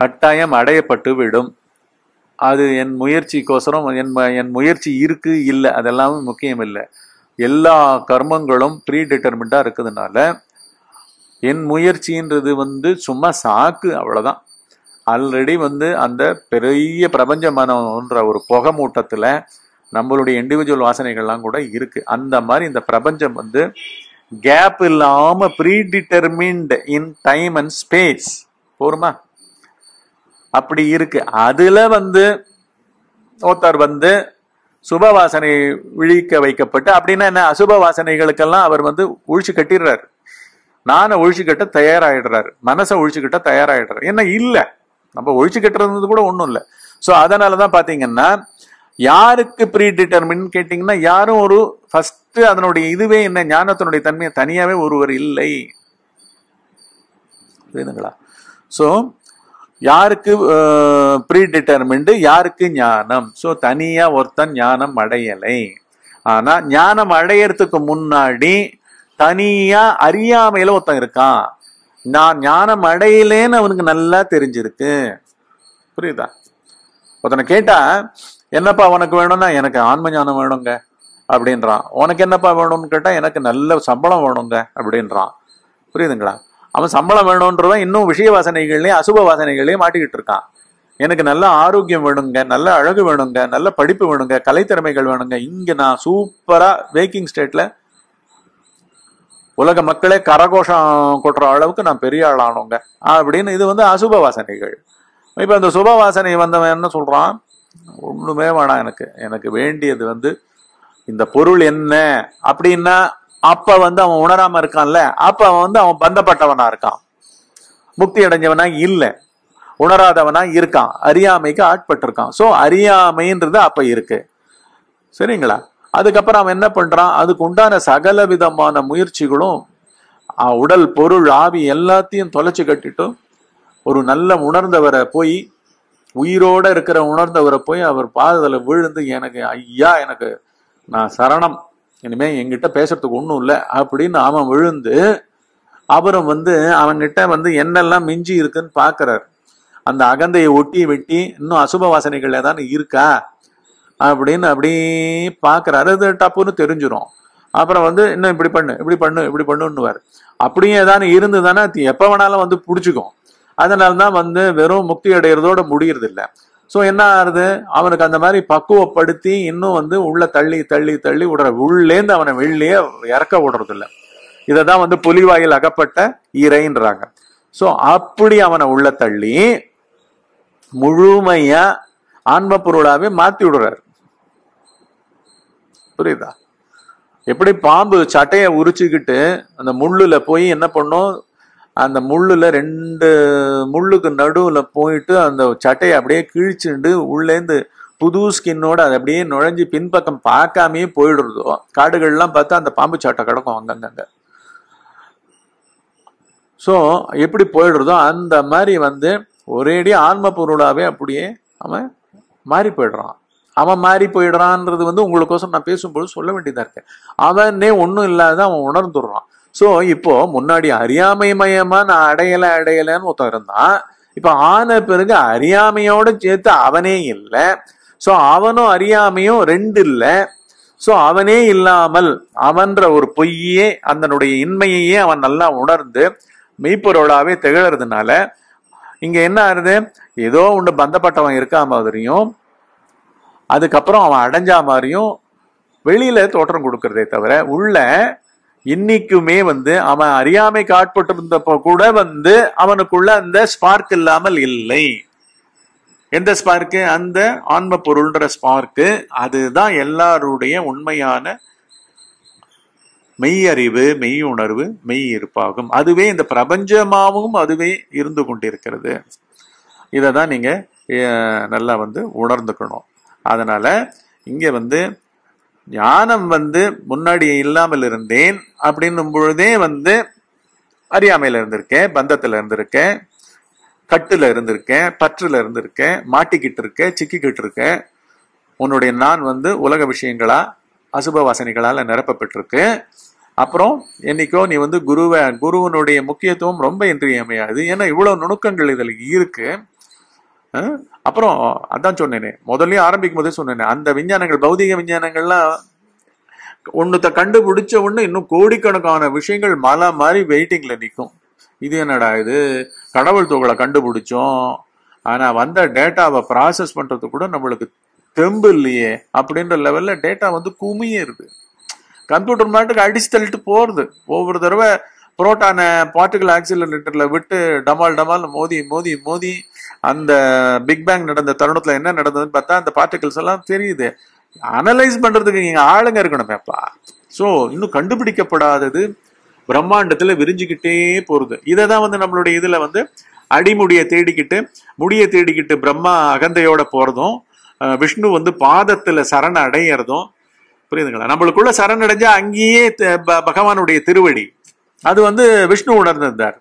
கட்டாயம் அடையப்பட்டு விடும் அது என் முயற்சிக்கோசரம் என் என் முயற்சி இருக்கு இல்லை அதெல்லாம் முக்கியம் இல்லை எல்லா கர்மங்களும் ப்ரீ டிட்டர்மெண்ட்டாக இருக்கிறதுனால என் முயற்சின்றது வந்து சும்மா சாக்கு அவ்வளோதான் ஆல்ரெடி வந்து அந்த பெரிய பிரபஞ்சமானன்ற ஒரு புகை மூட்டத்தில் நம்மளுடைய இண்டிவிஜுவல் வாசனைகள்லாம் கூட இருக்கு அந்த மாதிரி இந்த பிரபஞ்சம் வந்து கேப் இல்லாம predetermined in time and space போருமா அப்படி இருக்கு அதுல வந்து ஒருத்தர் வந்து சுப வாசனை விழிக்க வைக்கப்பட்டு அப்படின்னா என்ன அசுப வாசனைகளுக்கெல்லாம் அவர் வந்து உழிச்சு கட்டிடுறாரு நானை ஒழிச்சுக்கிட்ட தயாராகிடுறாரு மனசை ஒழிச்சுக்கிட்ட தயாராகிடுறாரு என்ன இல்லை நம்ம ஒழிச்சு கட்டுறது கூட ஒன்றும் இல்லை ஸோ அதனால தான் பார்த்தீங்கன்னா யாருக்கு ப்ரீ டிட்டர்மின் கேட்டிங்கன்னா யாரும் ஒரு ஃபஸ்ட்டு அதனுடைய இதுவே என்ன ஞானத்தினுடைய தன்மையை தனியாகவே ஒருவர் இல்லை புரியுதுங்களா ஸோ யாருக்கு ப்ரீ டிட்டர்மெண்ட்டு யாருக்கு ஞானம் ஸோ தனியாக ஒருத்தன் ஞானம் அடையலை ஆனால் ஞானம் அடையிறதுக்கு முன்னாடி தனியாக அறியாமையில் ஒருத்தன் இருக்கான் நான் ஞானம் அடையிலேன்னு அவனுக்கு நல்லா தெரிஞ்சிருக்கு புரியுதா ஒருத்தனை கேட்டா என்னப்பா உனக்கு வேணும்னா எனக்கு ஆன்ம ஞானம் வேணுங்க அப்படின்றான் உனக்கு என்னப்பா வேணும்னு கேட்டா எனக்கு நல்ல சம்பளம் வேணுங்க அப்படின்றான் புரியுதுங்களா அவன் சம்பளம் வேணும்ன்றவன் இன்னும் விஷய வாசனைகள்லயும் அசுப வாசனைகள்லயும் மாட்டிக்கிட்டு இருக்கான் எனக்கு நல்ல ஆரோக்கியம் வேணுங்க நல்ல அழகு வேணுங்க நல்ல படிப்பு வேணுங்க கலைத்திறமைகள் வேணுங்க இங்க நான் சூப்பரா வேக்கிங் ஸ்டேட்ல உலக மக்களே கரகோஷம் கொட்டுற அளவுக்கு நான் பெரிய ஆளானோங்க அப்படின்னு இது வந்து அசுப வாசனைகள் இப்போ அந்த சுப வாசனை வந்தவன் என்ன சொல்கிறான் ஒன்றுமே வேணாம் எனக்கு எனக்கு வேண்டியது வந்து இந்த பொருள் என்ன அப்படின்னா அப்ப வந்து அவன் உணராம இருக்கான்ல அப்ப அவன் வந்து அவன் பந்தப்பட்டவனா இருக்கான் முக்தி அடைஞ்சவனா இல்லை உணராதவனா இருக்கான் அறியாமைக்கு ஆட்பட்டிருக்கான் ஸோ அறியாமைன்றது அப்ப இருக்கு சரிங்களா அதுக்கப்புறம் அவன் என்ன பண்றான் அதுக்கு உண்டான சகல விதமான முயற்சிகளும் உடல் பொருள் ஆவி எல்லாத்தையும் தொலைச்சு கட்டிட்டு ஒரு நல்ல உணர்ந்தவரை போய் உயிரோட இருக்கிற உணர்ந்தவரை போய் அவர் பாதத்துல விழுந்து எனக்கு ஐயா எனக்கு நான் சரணம் இனிமே எங்கிட்ட பேசுறதுக்கு ஒன்றும் இல்லை அப்படின்னு அவன் விழுந்து அவரும் வந்து அவன்கிட்ட வந்து என்னெல்லாம் மிஞ்சி இருக்குன்னு பாக்குறார் அந்த அகந்தையை ஒட்டி வெட்டி இன்னும் அசுப வாசனைகள் ஏதாவது இருக்கா அப்படின்னு அப்படி பார்க்குறாரு அது டப்புன்னு தெரிஞ்சிடும் அப்புறம் வந்து இன்னும் இப்படி பண்ணு இப்படி பண்ணு இப்படி பண்ணுன்னுவார் அப்படியே ஏதாவது தானே எப்போ வேணாலும் வந்து பிடிச்சிக்கும் அதனால தான் வந்து வெறும் முக்தி அடைகிறதோட முடியறதில்ல ஸோ என்ன ஆகுது அவனுக்கு அந்த மாதிரி பக்குவப்படுத்தி இன்னும் வந்து உள்ள தள்ளி தள்ளி தள்ளி விடுற உள்ளேந்து அவனை வெளிலேயே இறக்க விடுறதில்ல இதை தான் வந்து புலிவாயில் அகப்பட்ட இறைன்றாங்க ஸோ அப்படி அவனை உள்ள தள்ளி முழுமையா ஆன்ம பொருளாவே மாத்தி விடுறாரு புரியுதா எப்படி பாம்பு சட்டையை உரிச்சுக்கிட்டு அந்த முள்ளுல போய் என்ன பண்ணும் அந்த முள்ளுல ரெண்டு முள்ளுக்கு நடுவுல போயிட்டு அந்த சட்டையை அப்படியே கிழிச்சுண்டு உள்ளேந்து புது ஸ்கின்னோட அதை அப்படியே நுழைஞ்சு பின்பக்கம் பார்க்காமயே போயிடுறதோ காடுகள்லாம் பார்த்தா அந்த பாம்பு சட்டை கிடக்கும் அங்கங்கங்க ஸோ எப்படி போயிடுறதோ அந்த மாதிரி வந்து ஒரேடி ஆன்ம பொருளாவே அப்படியே அவன் மாறி போயிடுறான் அவன் மாறி போயிடுறான்றது வந்து உங்களுக்கோசம் நான் பேசும்போது சொல்ல வேண்டியதாக இருக்கு அவனே ஒன்றும் இல்லாத அவன் உணர்ந்துடுறான் ஸோ இப்போ முன்னாடி அறியாமை மயமா நான் அடையலை அடையலைன்னு ஒருத்தன் இருந்தான் இப்போ ஆன பிறகு அறியாமையோட சேர்த்து அவனே இல்லை ஸோ அவனும் அறியாமையும் ரெண்டு இல்லை ஸோ அவனே இல்லாமல் அவன்ற ஒரு பொய்யே அதனுடைய இன்மையையே அவன் நல்லா உணர்ந்து மெய்ப்பொருளாவே திகழறதுனால இங்க என்ன ஆறுது ஏதோ ஒன்று பந்தப்பட்டவன் இருக்கா மாதிரியும் அதுக்கப்புறம் அவன் அடைஞ்சா மாதிரியும் வெளியில தோற்றம் கொடுக்கறதே தவிர உள்ள இன்னைக்குமே வந்து அவன் அறியாமை காட்பட்டு இருந்தப்ப கூட வந்து அவனுக்குள்ள அந்த ஸ்பார்க் இல்லாமல் இல்லை எந்த ஸ்பார்க்கு அந்த ஆன்ம பொருள்ன்ற ஸ்பார்க்கு அதுதான் எல்லாருடைய உண்மையான மெய் அறிவு மெய் உணர்வு மெய் இருப்பாகும் அதுவே இந்த பிரபஞ்சமாகவும் அதுவே இருந்து கொண்டிருக்கிறது இதை தான் நீங்கள் நல்லா வந்து உணர்ந்துக்கணும் அதனால் இங்கே வந்து ஞானம் வந்து முன்னாடி இல்லாமல் இருந்தேன் அப்படின்னும் பொழுதே வந்து அறியாமையில் இருந்திருக்கேன் பந்தத்தில் இருந்திருக்கேன் கட்டுல இருந்திருக்கேன் பற்றுல இருந்திருக்கேன் மாட்டிக்கிட்டு இருக்கேன் சிக்கிக்கிட்டு இருக்கேன் உன்னுடைய நான் வந்து உலக விஷயங்களா அசுப வாசனைகளால் நிரப்பப்பட்டிருக்கு அப்புறம் என்னைக்கோ நீ வந்து குருவை குருவனுடைய முக்கியத்துவம் ரொம்ப இன்றியமையாது ஏன்னா இவ்வளவு நுணுக்கங்கள் இதில் இருக்கு அப்புறம் அதான் சொன்னேனே முதல்லயே ஆரம்பிக்கும் போதே சொன்னேனே அந்த விஞ்ஞானங்கள் பௌதிக விஞ்ஞானங்கள்லாம் ஒன்றுத்த கண்டுபிடிச்ச ஒன்று இன்னும் கோடிக்கணக்கான விஷயங்கள் மலை மாதிரி வெயிட்டிங்ல நிற்கும் இது என்னடா இது கடவுள் தொகளை கண்டுபிடிச்சோம் ஆனா வந்த டேட்டாவை ப்ராசஸ் பண்றது கூட நம்மளுக்கு தெம்பு இல்லையே அப்படின்ற லெவல்ல டேட்டா வந்து குமியிருது கம்ப்யூட்டர் மாட்டுக்கு அடிச்சு தள்ளிட்டு போறது ஒவ்வொரு தடவை புரோட்டானை பார்ட்டிகல் ஆக்சிலரேட்டரில் விட்டு டமால் டமால் மோதி மோதி மோதி அந்த பிக் பேங் நடந்த தருணத்தில் என்ன நடந்ததுன்னு பார்த்தா அந்த பார்ட்டிகல்ஸ் எல்லாம் தெரியுது அனலைஸ் பண்ணுறதுக்கு நீங்கள் ஆளுங்க பேப்பா ஸோ இன்னும் கண்டுபிடிக்கப்படாதது பிரம்மாண்டத்தில் விரிஞ்சுக்கிட்டே போகுது இதை தான் வந்து நம்மளுடைய இதில் வந்து அடிமுடியை தேடிக்கிட்டு முடியை தேடிக்கிட்டு பிரம்மா அகந்தையோட போகிறதும் விஷ்ணு வந்து பாதத்தில் சரண அடையிறதும் புரியுதுங்களா நம்மளுக்குள்ள சரணடைஞ்சா அங்கேயே பகவானுடைய திருவடி அது வந்து விஷ்ணு உணர்ந்திருந்தார்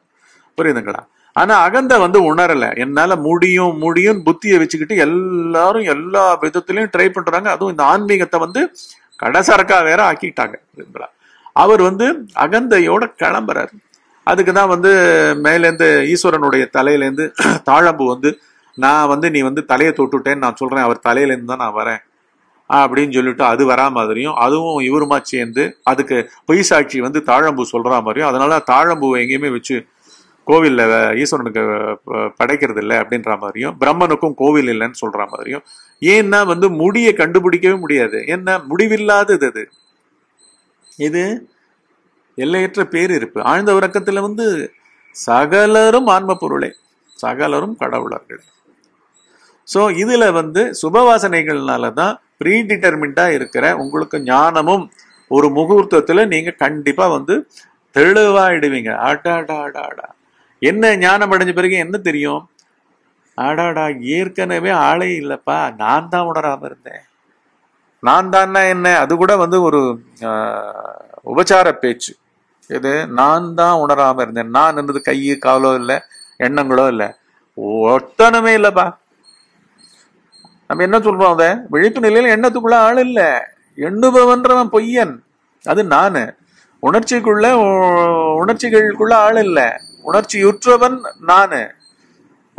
புரியுதுங்களா ஆனா அகந்த வந்து உணரல என்னால முடியும் முடியும் புத்தியை வச்சுக்கிட்டு எல்லாரும் எல்லா விதத்திலையும் ட்ரை பண்றாங்க அதுவும் இந்த ஆன்மீகத்தை வந்து கடைசரக்கா வேற ஆக்கிட்டாங்க புரியுதுங்களா அவர் வந்து அகந்தையோட கிளம்புறாரு அதுக்கு தான் வந்து மேலேருந்து ஈஸ்வரனுடைய தலையிலேருந்து தாழம்பு வந்து நான் வந்து நீ வந்து தலையை தொட்டுட்டேன்னு நான் சொல்கிறேன் அவர் தலையிலேருந்து தான் நான் வரேன் அப்படின்னு சொல்லிட்டு அது வரா மாதிரியும் அதுவும் இவருமா சேர்ந்து அதுக்கு பொய் சாட்சி வந்து தாழம்பூ சொல்கிற மாதிரியும் அதனால தாழம்பூவை எங்கேயுமே வச்சு கோவிலில் ஈஸ்வரனுக்கு படைக்கிறது இல்லை அப்படின்ற மாதிரியும் பிரம்மனுக்கும் கோவில் இல்லைன்னு சொல்கிற மாதிரியும் ஏன்னா வந்து முடியை கண்டுபிடிக்கவே முடியாது என்ன முடிவில்லாதது அது இது எல்லையற்ற பேரிருப்பு ஆழ்ந்த உறக்கத்தில் வந்து சகலரும் ஆன்ம பொருளே சகலரும் கடவுளர்கள் ஸோ இதில் வந்து சுபவாசனைகள்னால தான் ப்ரீ இருக்கிற உங்களுக்கு ஞானமும் ஒரு முகூர்த்தத்தில் நீங்கள் கண்டிப்பாக வந்து தெளிவாயிடுவீங்க ஆடாடாடாடா என்ன ஞானம் அடைஞ்ச பிறகு என்ன தெரியும் ஆடாடா ஏற்கனவே ஆளே இல்லைப்பா நான் தான் உணராமல் இருந்தேன் நான் தான்னா என்ன அது கூட வந்து ஒரு உபச்சார பேச்சு இது நான் தான் உணராமல் இருந்தேன் நான் என்னது கையு காலோ இல்லை எண்ணங்களோ இல்லை ஒத்தனமே இல்லைப்பா நம்ம என்ன சொல்றோம் அதை விழிப்பு நிலையில எண்ணத்துக்குள்ள ஆள் இல்லை எண்ணுபவன்றவன் பொய்யன் அது நானு உணர்ச்சிக்குள்ள உணர்ச்சிகளுக்குள்ள ஆள் இல்லை உணர்ச்சியுற்றவன் நானு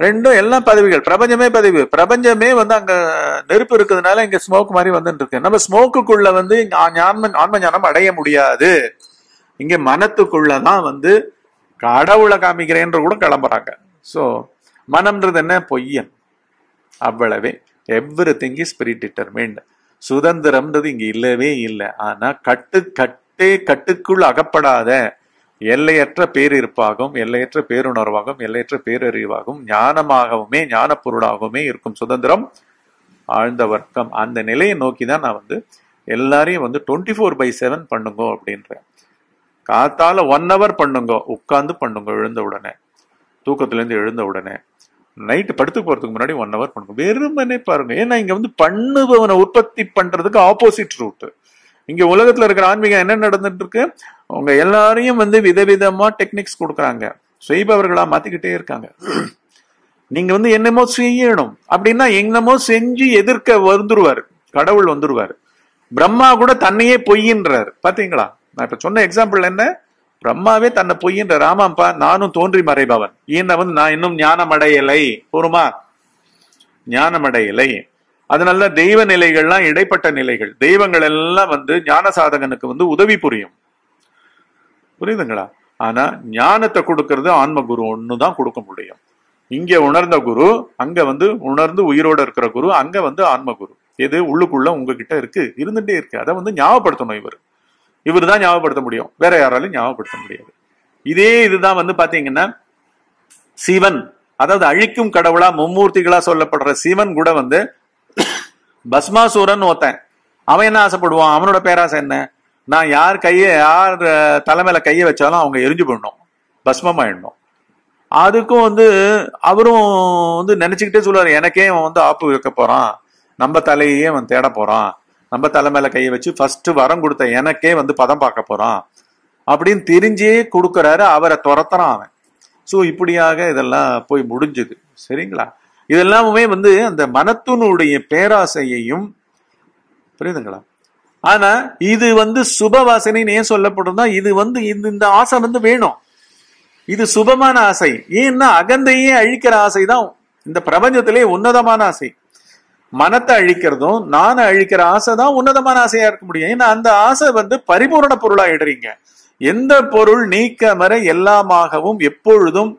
ரெண்டும் எல்லாம் பதவிகள் பிரபஞ்சமே பதவி பிரபஞ்சமே வந்து அங்க நெருப்பு இருக்கிறதுனால இங்க ஸ்மோக் மாதிரி வந்துட்டு இருக்கு நம்ம ஸ்மோக்குள்ள வந்து ஆன்ம ஞானம் அடைய முடியாது இங்க மனத்துக்குள்ளதான் வந்து கடவுளை காமிக்கிறேன்ற கூட கிளம்புறாங்க ஸோ மனம்ன்றது என்ன பொய்யன் அவ்வளவே everything is predetermined சுதந்திரம்ன்றது இங்கே இல்லவே இல்லை ஆனால் கட்டு கட்டே கட்டுக்குள் அகப்படாத எல்லையற்ற பேரிருப்பாகவும் எல்லையற்ற பேருணர்வாகவும் எல்லையற்ற பேரறிவாகவும் ஞானமாகவுமே ஞானப்பொருளாகவுமே இருக்கும் சுதந்திரம் ஆழ்ந்த வர்க்கம் அந்த நிலையை நோக்கி தான் நான் வந்து எல்லாரையும் வந்து டுவெண்ட்டி ஃபோர் பை செவன் பண்ணுங்க அப்படின்றேன் காத்தால ஒன் ஹவர் பண்ணுங்க உட்காந்து பண்ணுங்க எழுந்த உடனே தூக்கத்துலேருந்து எழுந்த உடனே நைட்டு படுத்து போறதுக்கு முன்னாடி ஒன் ஹவர் பண்ணுங்க வெறுமனே பாருங்க ஏன்னா இங்க வந்து பண்ணுபவனை உற்பத்தி பண்றதுக்கு ஆப்போசிட் ரூட் இங்க உலகத்துல இருக்கிற ஆன்மீகம் என்ன நடந்துட்டு இருக்கு அவங்க எல்லாரையும் வந்து விதவிதமா டெக்னிக்ஸ் கொடுக்குறாங்க செய்பவர்களா மாத்திக்கிட்டே இருக்காங்க நீங்க வந்து என்னமோ செய்யணும் அப்படின்னா என்னமோ செஞ்சு எதிர்க்க வந்துருவாரு கடவுள் வந்துருவாரு பிரம்மா கூட தன்னையே பொய்யின்றார் பாத்தீங்களா நான் இப்ப சொன்ன எக்ஸாம்பிள் என்ன பிரம்மாவே தன்னை பொய்யின்ற ராமாம்பா நானும் தோன்றி மறைபவன் ஈன வந்து நான் இன்னும் ஞானமடையலை போருமா ஞானமடையலை அதனால தெய்வ நிலைகள்லாம் இடைப்பட்ட நிலைகள் தெய்வங்கள் எல்லாம் வந்து ஞான சாதகனுக்கு வந்து உதவி புரியும் புரியுதுங்களா ஆனா ஞானத்தை கொடுக்கறது ஆன்ம குரு ஒன்று தான் கொடுக்க முடியும் இங்க உணர்ந்த குரு அங்க வந்து உணர்ந்து உயிரோட இருக்கிற குரு அங்க வந்து ஆன்ம குரு எது உள்ளுக்குள்ள உங்ககிட்ட இருக்கு இருந்துட்டே இருக்கு அதை வந்து ஞாபகப்படுத்தணும் இவர் இவர் தான் ஞாபகப்படுத்த முடியும் வேற யாராலையும் ஞாபகப்படுத்த முடியாது இதே இதுதான் வந்து பாத்தீங்கன்னா சிவன் அதாவது அழிக்கும் கடவுளா மும்மூர்த்திகளா சொல்லப்படுற சிவன் கூட வந்து பஸ்மாசூரன் ஒருத்தன் அவன் என்ன ஆசைப்படுவான் அவனோட பேராசை என்ன நான் யார் கையை யார் தலைமையில கையை வச்சாலும் அவங்க எரிஞ்சு போயிடணும் பஸ்மமாயிடணும் அதுக்கும் வந்து அவரும் வந்து நினைச்சுக்கிட்டே சொல்லுவார் எனக்கே அவன் வந்து ஆப்பு வைக்க போறான் நம்ம தலையே அவன் தேட போறான் நம்ம தலைமையில கையை வச்சு ஃபர்ஸ்ட் வரம் கொடுத்த எனக்கே வந்து பதம் பார்க்க போறான் அப்படின்னு தெரிஞ்சே கொடுக்குறாரு அவரை துரத்துறான் அவன் ஸோ இப்படியாக இதெல்லாம் போய் முடிஞ்சுது சரிங்களா இதெல்லாமே வந்து அந்த மனத்தினுடைய பேராசையையும் புரியுதுங்களா ஆனா இது வந்து சுபவாசனைன்னு ஏன் சொல்லப்படும்னா இது வந்து இந்த ஆசை வந்து வேணும் இது சுபமான ஆசை ஏன்னா அகந்தையே அழிக்கிற ஆசை தான் இந்த பிரபஞ்சத்திலே உன்னதமான ஆசை மனத்தை அழிக்கிறதும் நான் அழிக்கிற ஆசை தான் உன்னதமான ஆசையா இருக்க முடியும் ஏன்னா அந்த ஆசை வந்து பரிபூரண பொருளா இடுறீங்க எந்த பொருள் நீக்க நீக்கமர எல்லாமாகவும் எப்பொழுதும்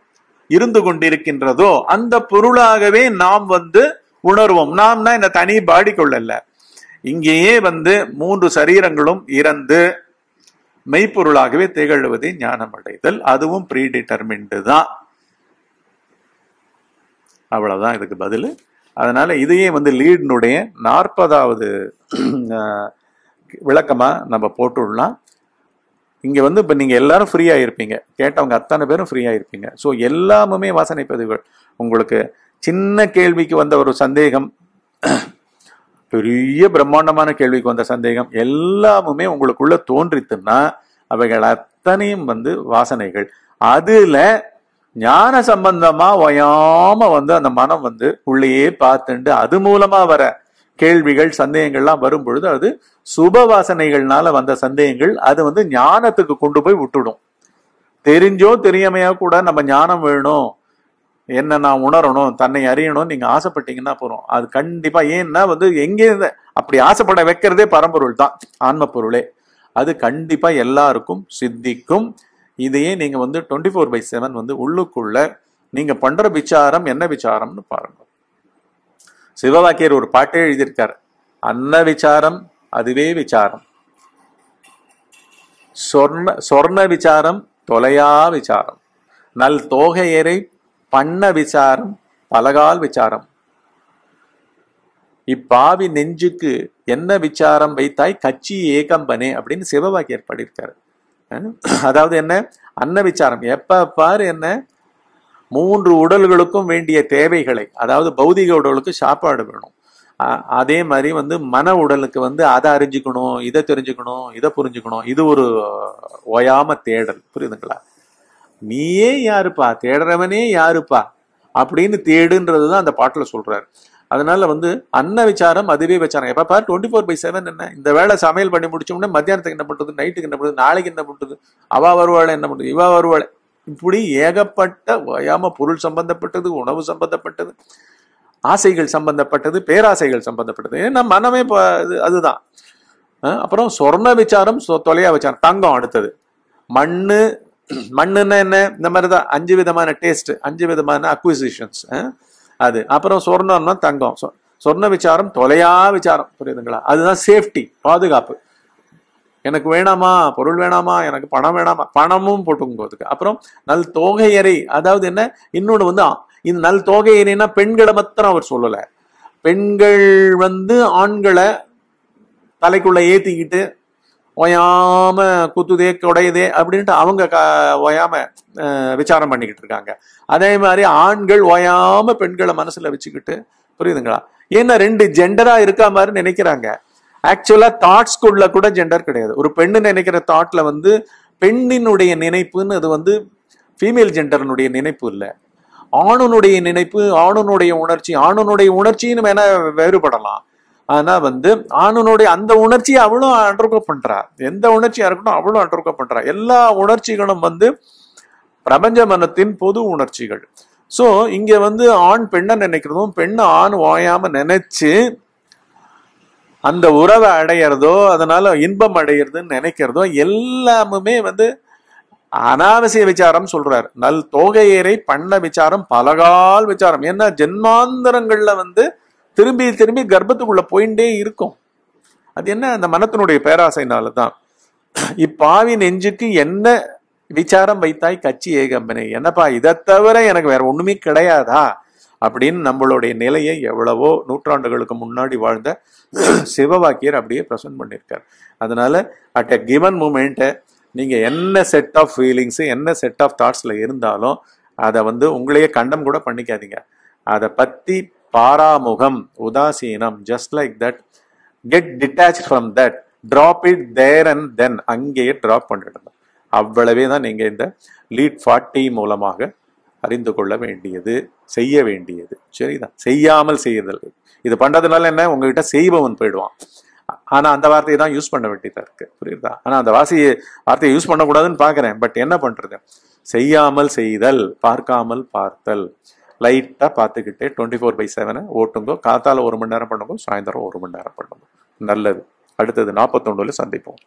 இருந்து கொண்டிருக்கின்றதோ அந்த பொருளாகவே நாம் வந்து உணர்வோம் தான் இந்த தனி பாடி இங்கேயே வந்து மூன்று சரீரங்களும் இறந்து மெய்ப்பொருளாகவே திகழ்வது ஞானம் அடைதல் அதுவும் ப்ரீ தான் அவ்வளவுதான் இதுக்கு பதில் அதனால இதையே வந்து லீடினுடைய நாற்பதாவது விளக்கமாக நம்ம போட்டுடலாம் இங்கே வந்து இப்போ நீங்கள் எல்லாரும் ஃப்ரீயாக இருப்பீங்க கேட்டவங்க அத்தனை பேரும் ஃப்ரீயாக இருப்பீங்க ஸோ எல்லாமுமே வாசனை பதிவுகள் உங்களுக்கு சின்ன கேள்விக்கு வந்த ஒரு சந்தேகம் பெரிய பிரம்மாண்டமான கேள்விக்கு வந்த சந்தேகம் எல்லாமுமே உங்களுக்குள்ள தோன்றித்துன்னா அவைகள் அத்தனையும் வந்து வாசனைகள் அதில் ஞான சம்பந்தமா ஒயாம வந்து அந்த மனம் வந்து உள்ளேயே பார்த்துண்டு அது மூலமா வர கேள்விகள் சந்தேகங்கள்லாம் வரும் பொழுது அது சுப வாசனைகள்னால வந்த சந்தேகங்கள் அது வந்து ஞானத்துக்கு கொண்டு போய் விட்டுடும் தெரிஞ்சோ தெரியாமையா கூட நம்ம ஞானம் வேணும் என்ன நான் உணரணும் தன்னை அறியணும் நீங்க ஆசைப்பட்டீங்கன்னா போறோம் அது கண்டிப்பா ஏன்னா வந்து எங்கே அப்படி ஆசைப்பட வைக்கிறதே பரம்பொருள் தான் ஆன்ம பொருளே அது கண்டிப்பா எல்லாருக்கும் சித்திக்கும் இதையே நீங்கள் வந்து டுவெண்ட்டி ஃபோர் பை செவன் வந்து உள்ளுக்குள்ள நீங்கள் பண்ணுற விசாரம் என்ன விசாரம்னு பாருங்கள் சிவவாக்கியர் ஒரு பாட்டே எழுதியிருக்கார் அன்ன விசாரம் அதுவே விசாரம் சொர்ண சொர்ண விசாரம் தொலையா விசாரம் நல் தோகையரை பண்ண விசாரம் பலகால் விசாரம் இப்பாவி நெஞ்சுக்கு என்ன விசாரம் வைத்தாய் கட்சி ஏகம்பனே அப்படின்னு சிவபாக்கியர் பாடியிருக்காரு அதாவது என்ன அன்ன விசாரம் எப்ப பாரு என்ன மூன்று உடல்களுக்கும் வேண்டிய தேவைகளை அதாவது பௌதிக உடலுக்கு சாப்பாடு வேணும் அதே மாதிரி வந்து மன உடலுக்கு வந்து அதை அறிஞ்சுக்கணும் இதை தெரிஞ்சுக்கணும் இதை புரிஞ்சுக்கணும் இது ஒரு ஓயாம தேடல் புரியுதுங்களா நீயே யாருப்பா தேடுறவனே யாருப்பா அப்படின்னு தேடுன்றது தான் அந்த பாட்டில் சொல்றாரு அதனால வந்து அன்ன விசாரம் அதுவே விசாரம் எப்ப பார் டுவெண்ட்டி ஃபோர் பை செவன் என்ன இந்த வேலை சமையல் பண்ணி முடிச்சோம்னா மத்தியானத்துக்கு என்ன பண்றது நைட்டுக்கு என்ன பண்ணுறது நாளைக்கு என்ன பண்றது அவா வருவாள் என்ன பண்ணுறது இவா வருவாள் இப்படி ஏகப்பட்ட வயாம பொருள் சம்பந்தப்பட்டது உணவு சம்பந்தப்பட்டது ஆசைகள் சம்பந்தப்பட்டது பேராசைகள் சம்பந்தப்பட்டது ஏன்னா மனமே அதுதான் அப்புறம் சொர்ண விசாரம் தொலையா விசாரம் தங்கம் அடுத்தது மண்ணு மண்ணுன்னா என்ன இந்த மாதிரி தான் அஞ்சு விதமான டேஸ்ட் அஞ்சு விதமான அக்விசிஷன்ஸ் அது அப்புறம் சொர்ணம்னா தங்கம் சொர்ண விசாரம் தொலையா விசாரம் புரியுதுங்களா அதுதான் சேஃப்டி பாதுகாப்பு எனக்கு வேணாமா பொருள் வேணாமா எனக்கு பணம் வேணாமா பணமும் போட்டுக்கும் அப்புறம் நல் தொகையறை அதாவது என்ன இன்னொன்று வந்து இந்த நல் தொகையறைன்னா பெண்களை மாத்திரம் அவர் சொல்லலை பெண்கள் வந்து ஆண்களை தலைக்குள்ள ஏற்றிக்கிட்டு ஒயாம குத்துதே குடையுதே அப்படின்ட்டு அவங்க க ஒயாம விசாரம் பண்ணிக்கிட்டு இருக்காங்க அதே மாதிரி ஆண்கள் ஒயாம பெண்களை மனசுல வச்சுக்கிட்டு புரியுதுங்களா ஏன்னா ரெண்டு ஜெண்டரா இருக்கா மாதிரி நினைக்கிறாங்க ஆக்சுவலா தாட்ஸ்குள்ள கூட ஜெண்டர் கிடையாது ஒரு பெண்ணு நினைக்கிற தாட்ல வந்து பெண்ணினுடைய நினைப்புன்னு அது வந்து ஃபீமேல் ஜெண்டர்னுடைய நினைப்பு இல்லை ஆணுனுடைய நினைப்பு ஆணுனுடைய உணர்ச்சி ஆணுனுடைய உணர்ச்சின்னு வேணா வேறுபடலாம் ஆனா வந்து ஆணுனுடைய அந்த உணர்ச்சியை அவளும் அண்டர்கோ பண்றா எந்த உணர்ச்சியா இருக்கட்டும் அவளும் அண்டர்கோ பண்றா எல்லா உணர்ச்சிகளும் வந்து பிரபஞ்ச மனத்தின் பொது உணர்ச்சிகள் ஸோ இங்க வந்து ஆண் பெண்ணை நினைக்கிறதும் பெண்ணை ஆண் ஓயாம நினைச்சு அந்த உறவை அடையிறதோ அதனால இன்பம் அடையிறதுன்னு நினைக்கிறதோ எல்லாமுமே வந்து அனாவசிய விசாரம் சொல்றார் நல் தோகையரை பண்ண விசாரம் பலகால் விசாரம் ஏன்னா ஜென்மாந்திரங்கள்ல வந்து திரும்பி திரும்பி கர்ப்பத்துக்குள்ள போயிட்டே இருக்கும் அது என்ன அந்த மனத்தினுடைய பேராசைனால தான் இப்பாவி நெஞ்சுக்கு என்ன விசாரம் வைத்தாய் கட்சி ஏகம்பனை என்னப்பா இதை தவிர எனக்கு வேற ஒண்ணுமே கிடையாதா அப்படின்னு நம்மளுடைய நிலையை எவ்வளவோ நூற்றாண்டுகளுக்கு முன்னாடி வாழ்ந்த சிவவாக்கியர் அப்படியே பிரசன்ட் பண்ணியிருக்கார் அதனால அட் எ கிவன் மூமெண்ட்டை நீங்கள் என்ன செட் ஆஃப் ஃபீலிங்ஸு என்ன செட் ஆஃப் தாட்ஸில் இருந்தாலும் அதை வந்து உங்களையே கண்டம் கூட பண்ணிக்காதீங்க அதை பற்றி பாராமுகம் உதாசீனம் just like that get detach from that drop it there and then அங்கேயே ட்ராப் பண்ணிடணும் அவ்வளவே தான் நீங்கள் இந்த லீட் ஃபார்ட்டி மூலமாக அறிந்து கொள்ள வேண்டியது செய்ய வேண்டியது சரிதான் செய்யாமல் செய்யுதல் இது பண்ணுறதுனால என்ன உங்ககிட்ட செய்பவன் போயிடுவான் ஆனால் அந்த வார்த்தையை தான் யூஸ் பண்ண வேண்டியதாக இருக்குது புரியுதா ஆனால் அந்த வாசியை வார்த்தையை யூஸ் பண்ணக்கூடாதுன்னு பார்க்குறேன் பட் என்ன பண்ணுறது செய்யாமல் செய்தல் பார்க்காமல் பார்த்தல் லைட்டாக பார்த்துக்கிட்டே டுவெண்ட்டி ஃபோர் பை செவனை ஓட்டுங்கோ காத்தால் ஒரு மணி நேரம் பண்ணுங்க சாயந்தரம் ஒரு மணி நேரம் பண்ணுங்க நல்லது அடுத்தது நாற்பத்தொன்னுல சந்திப்போம்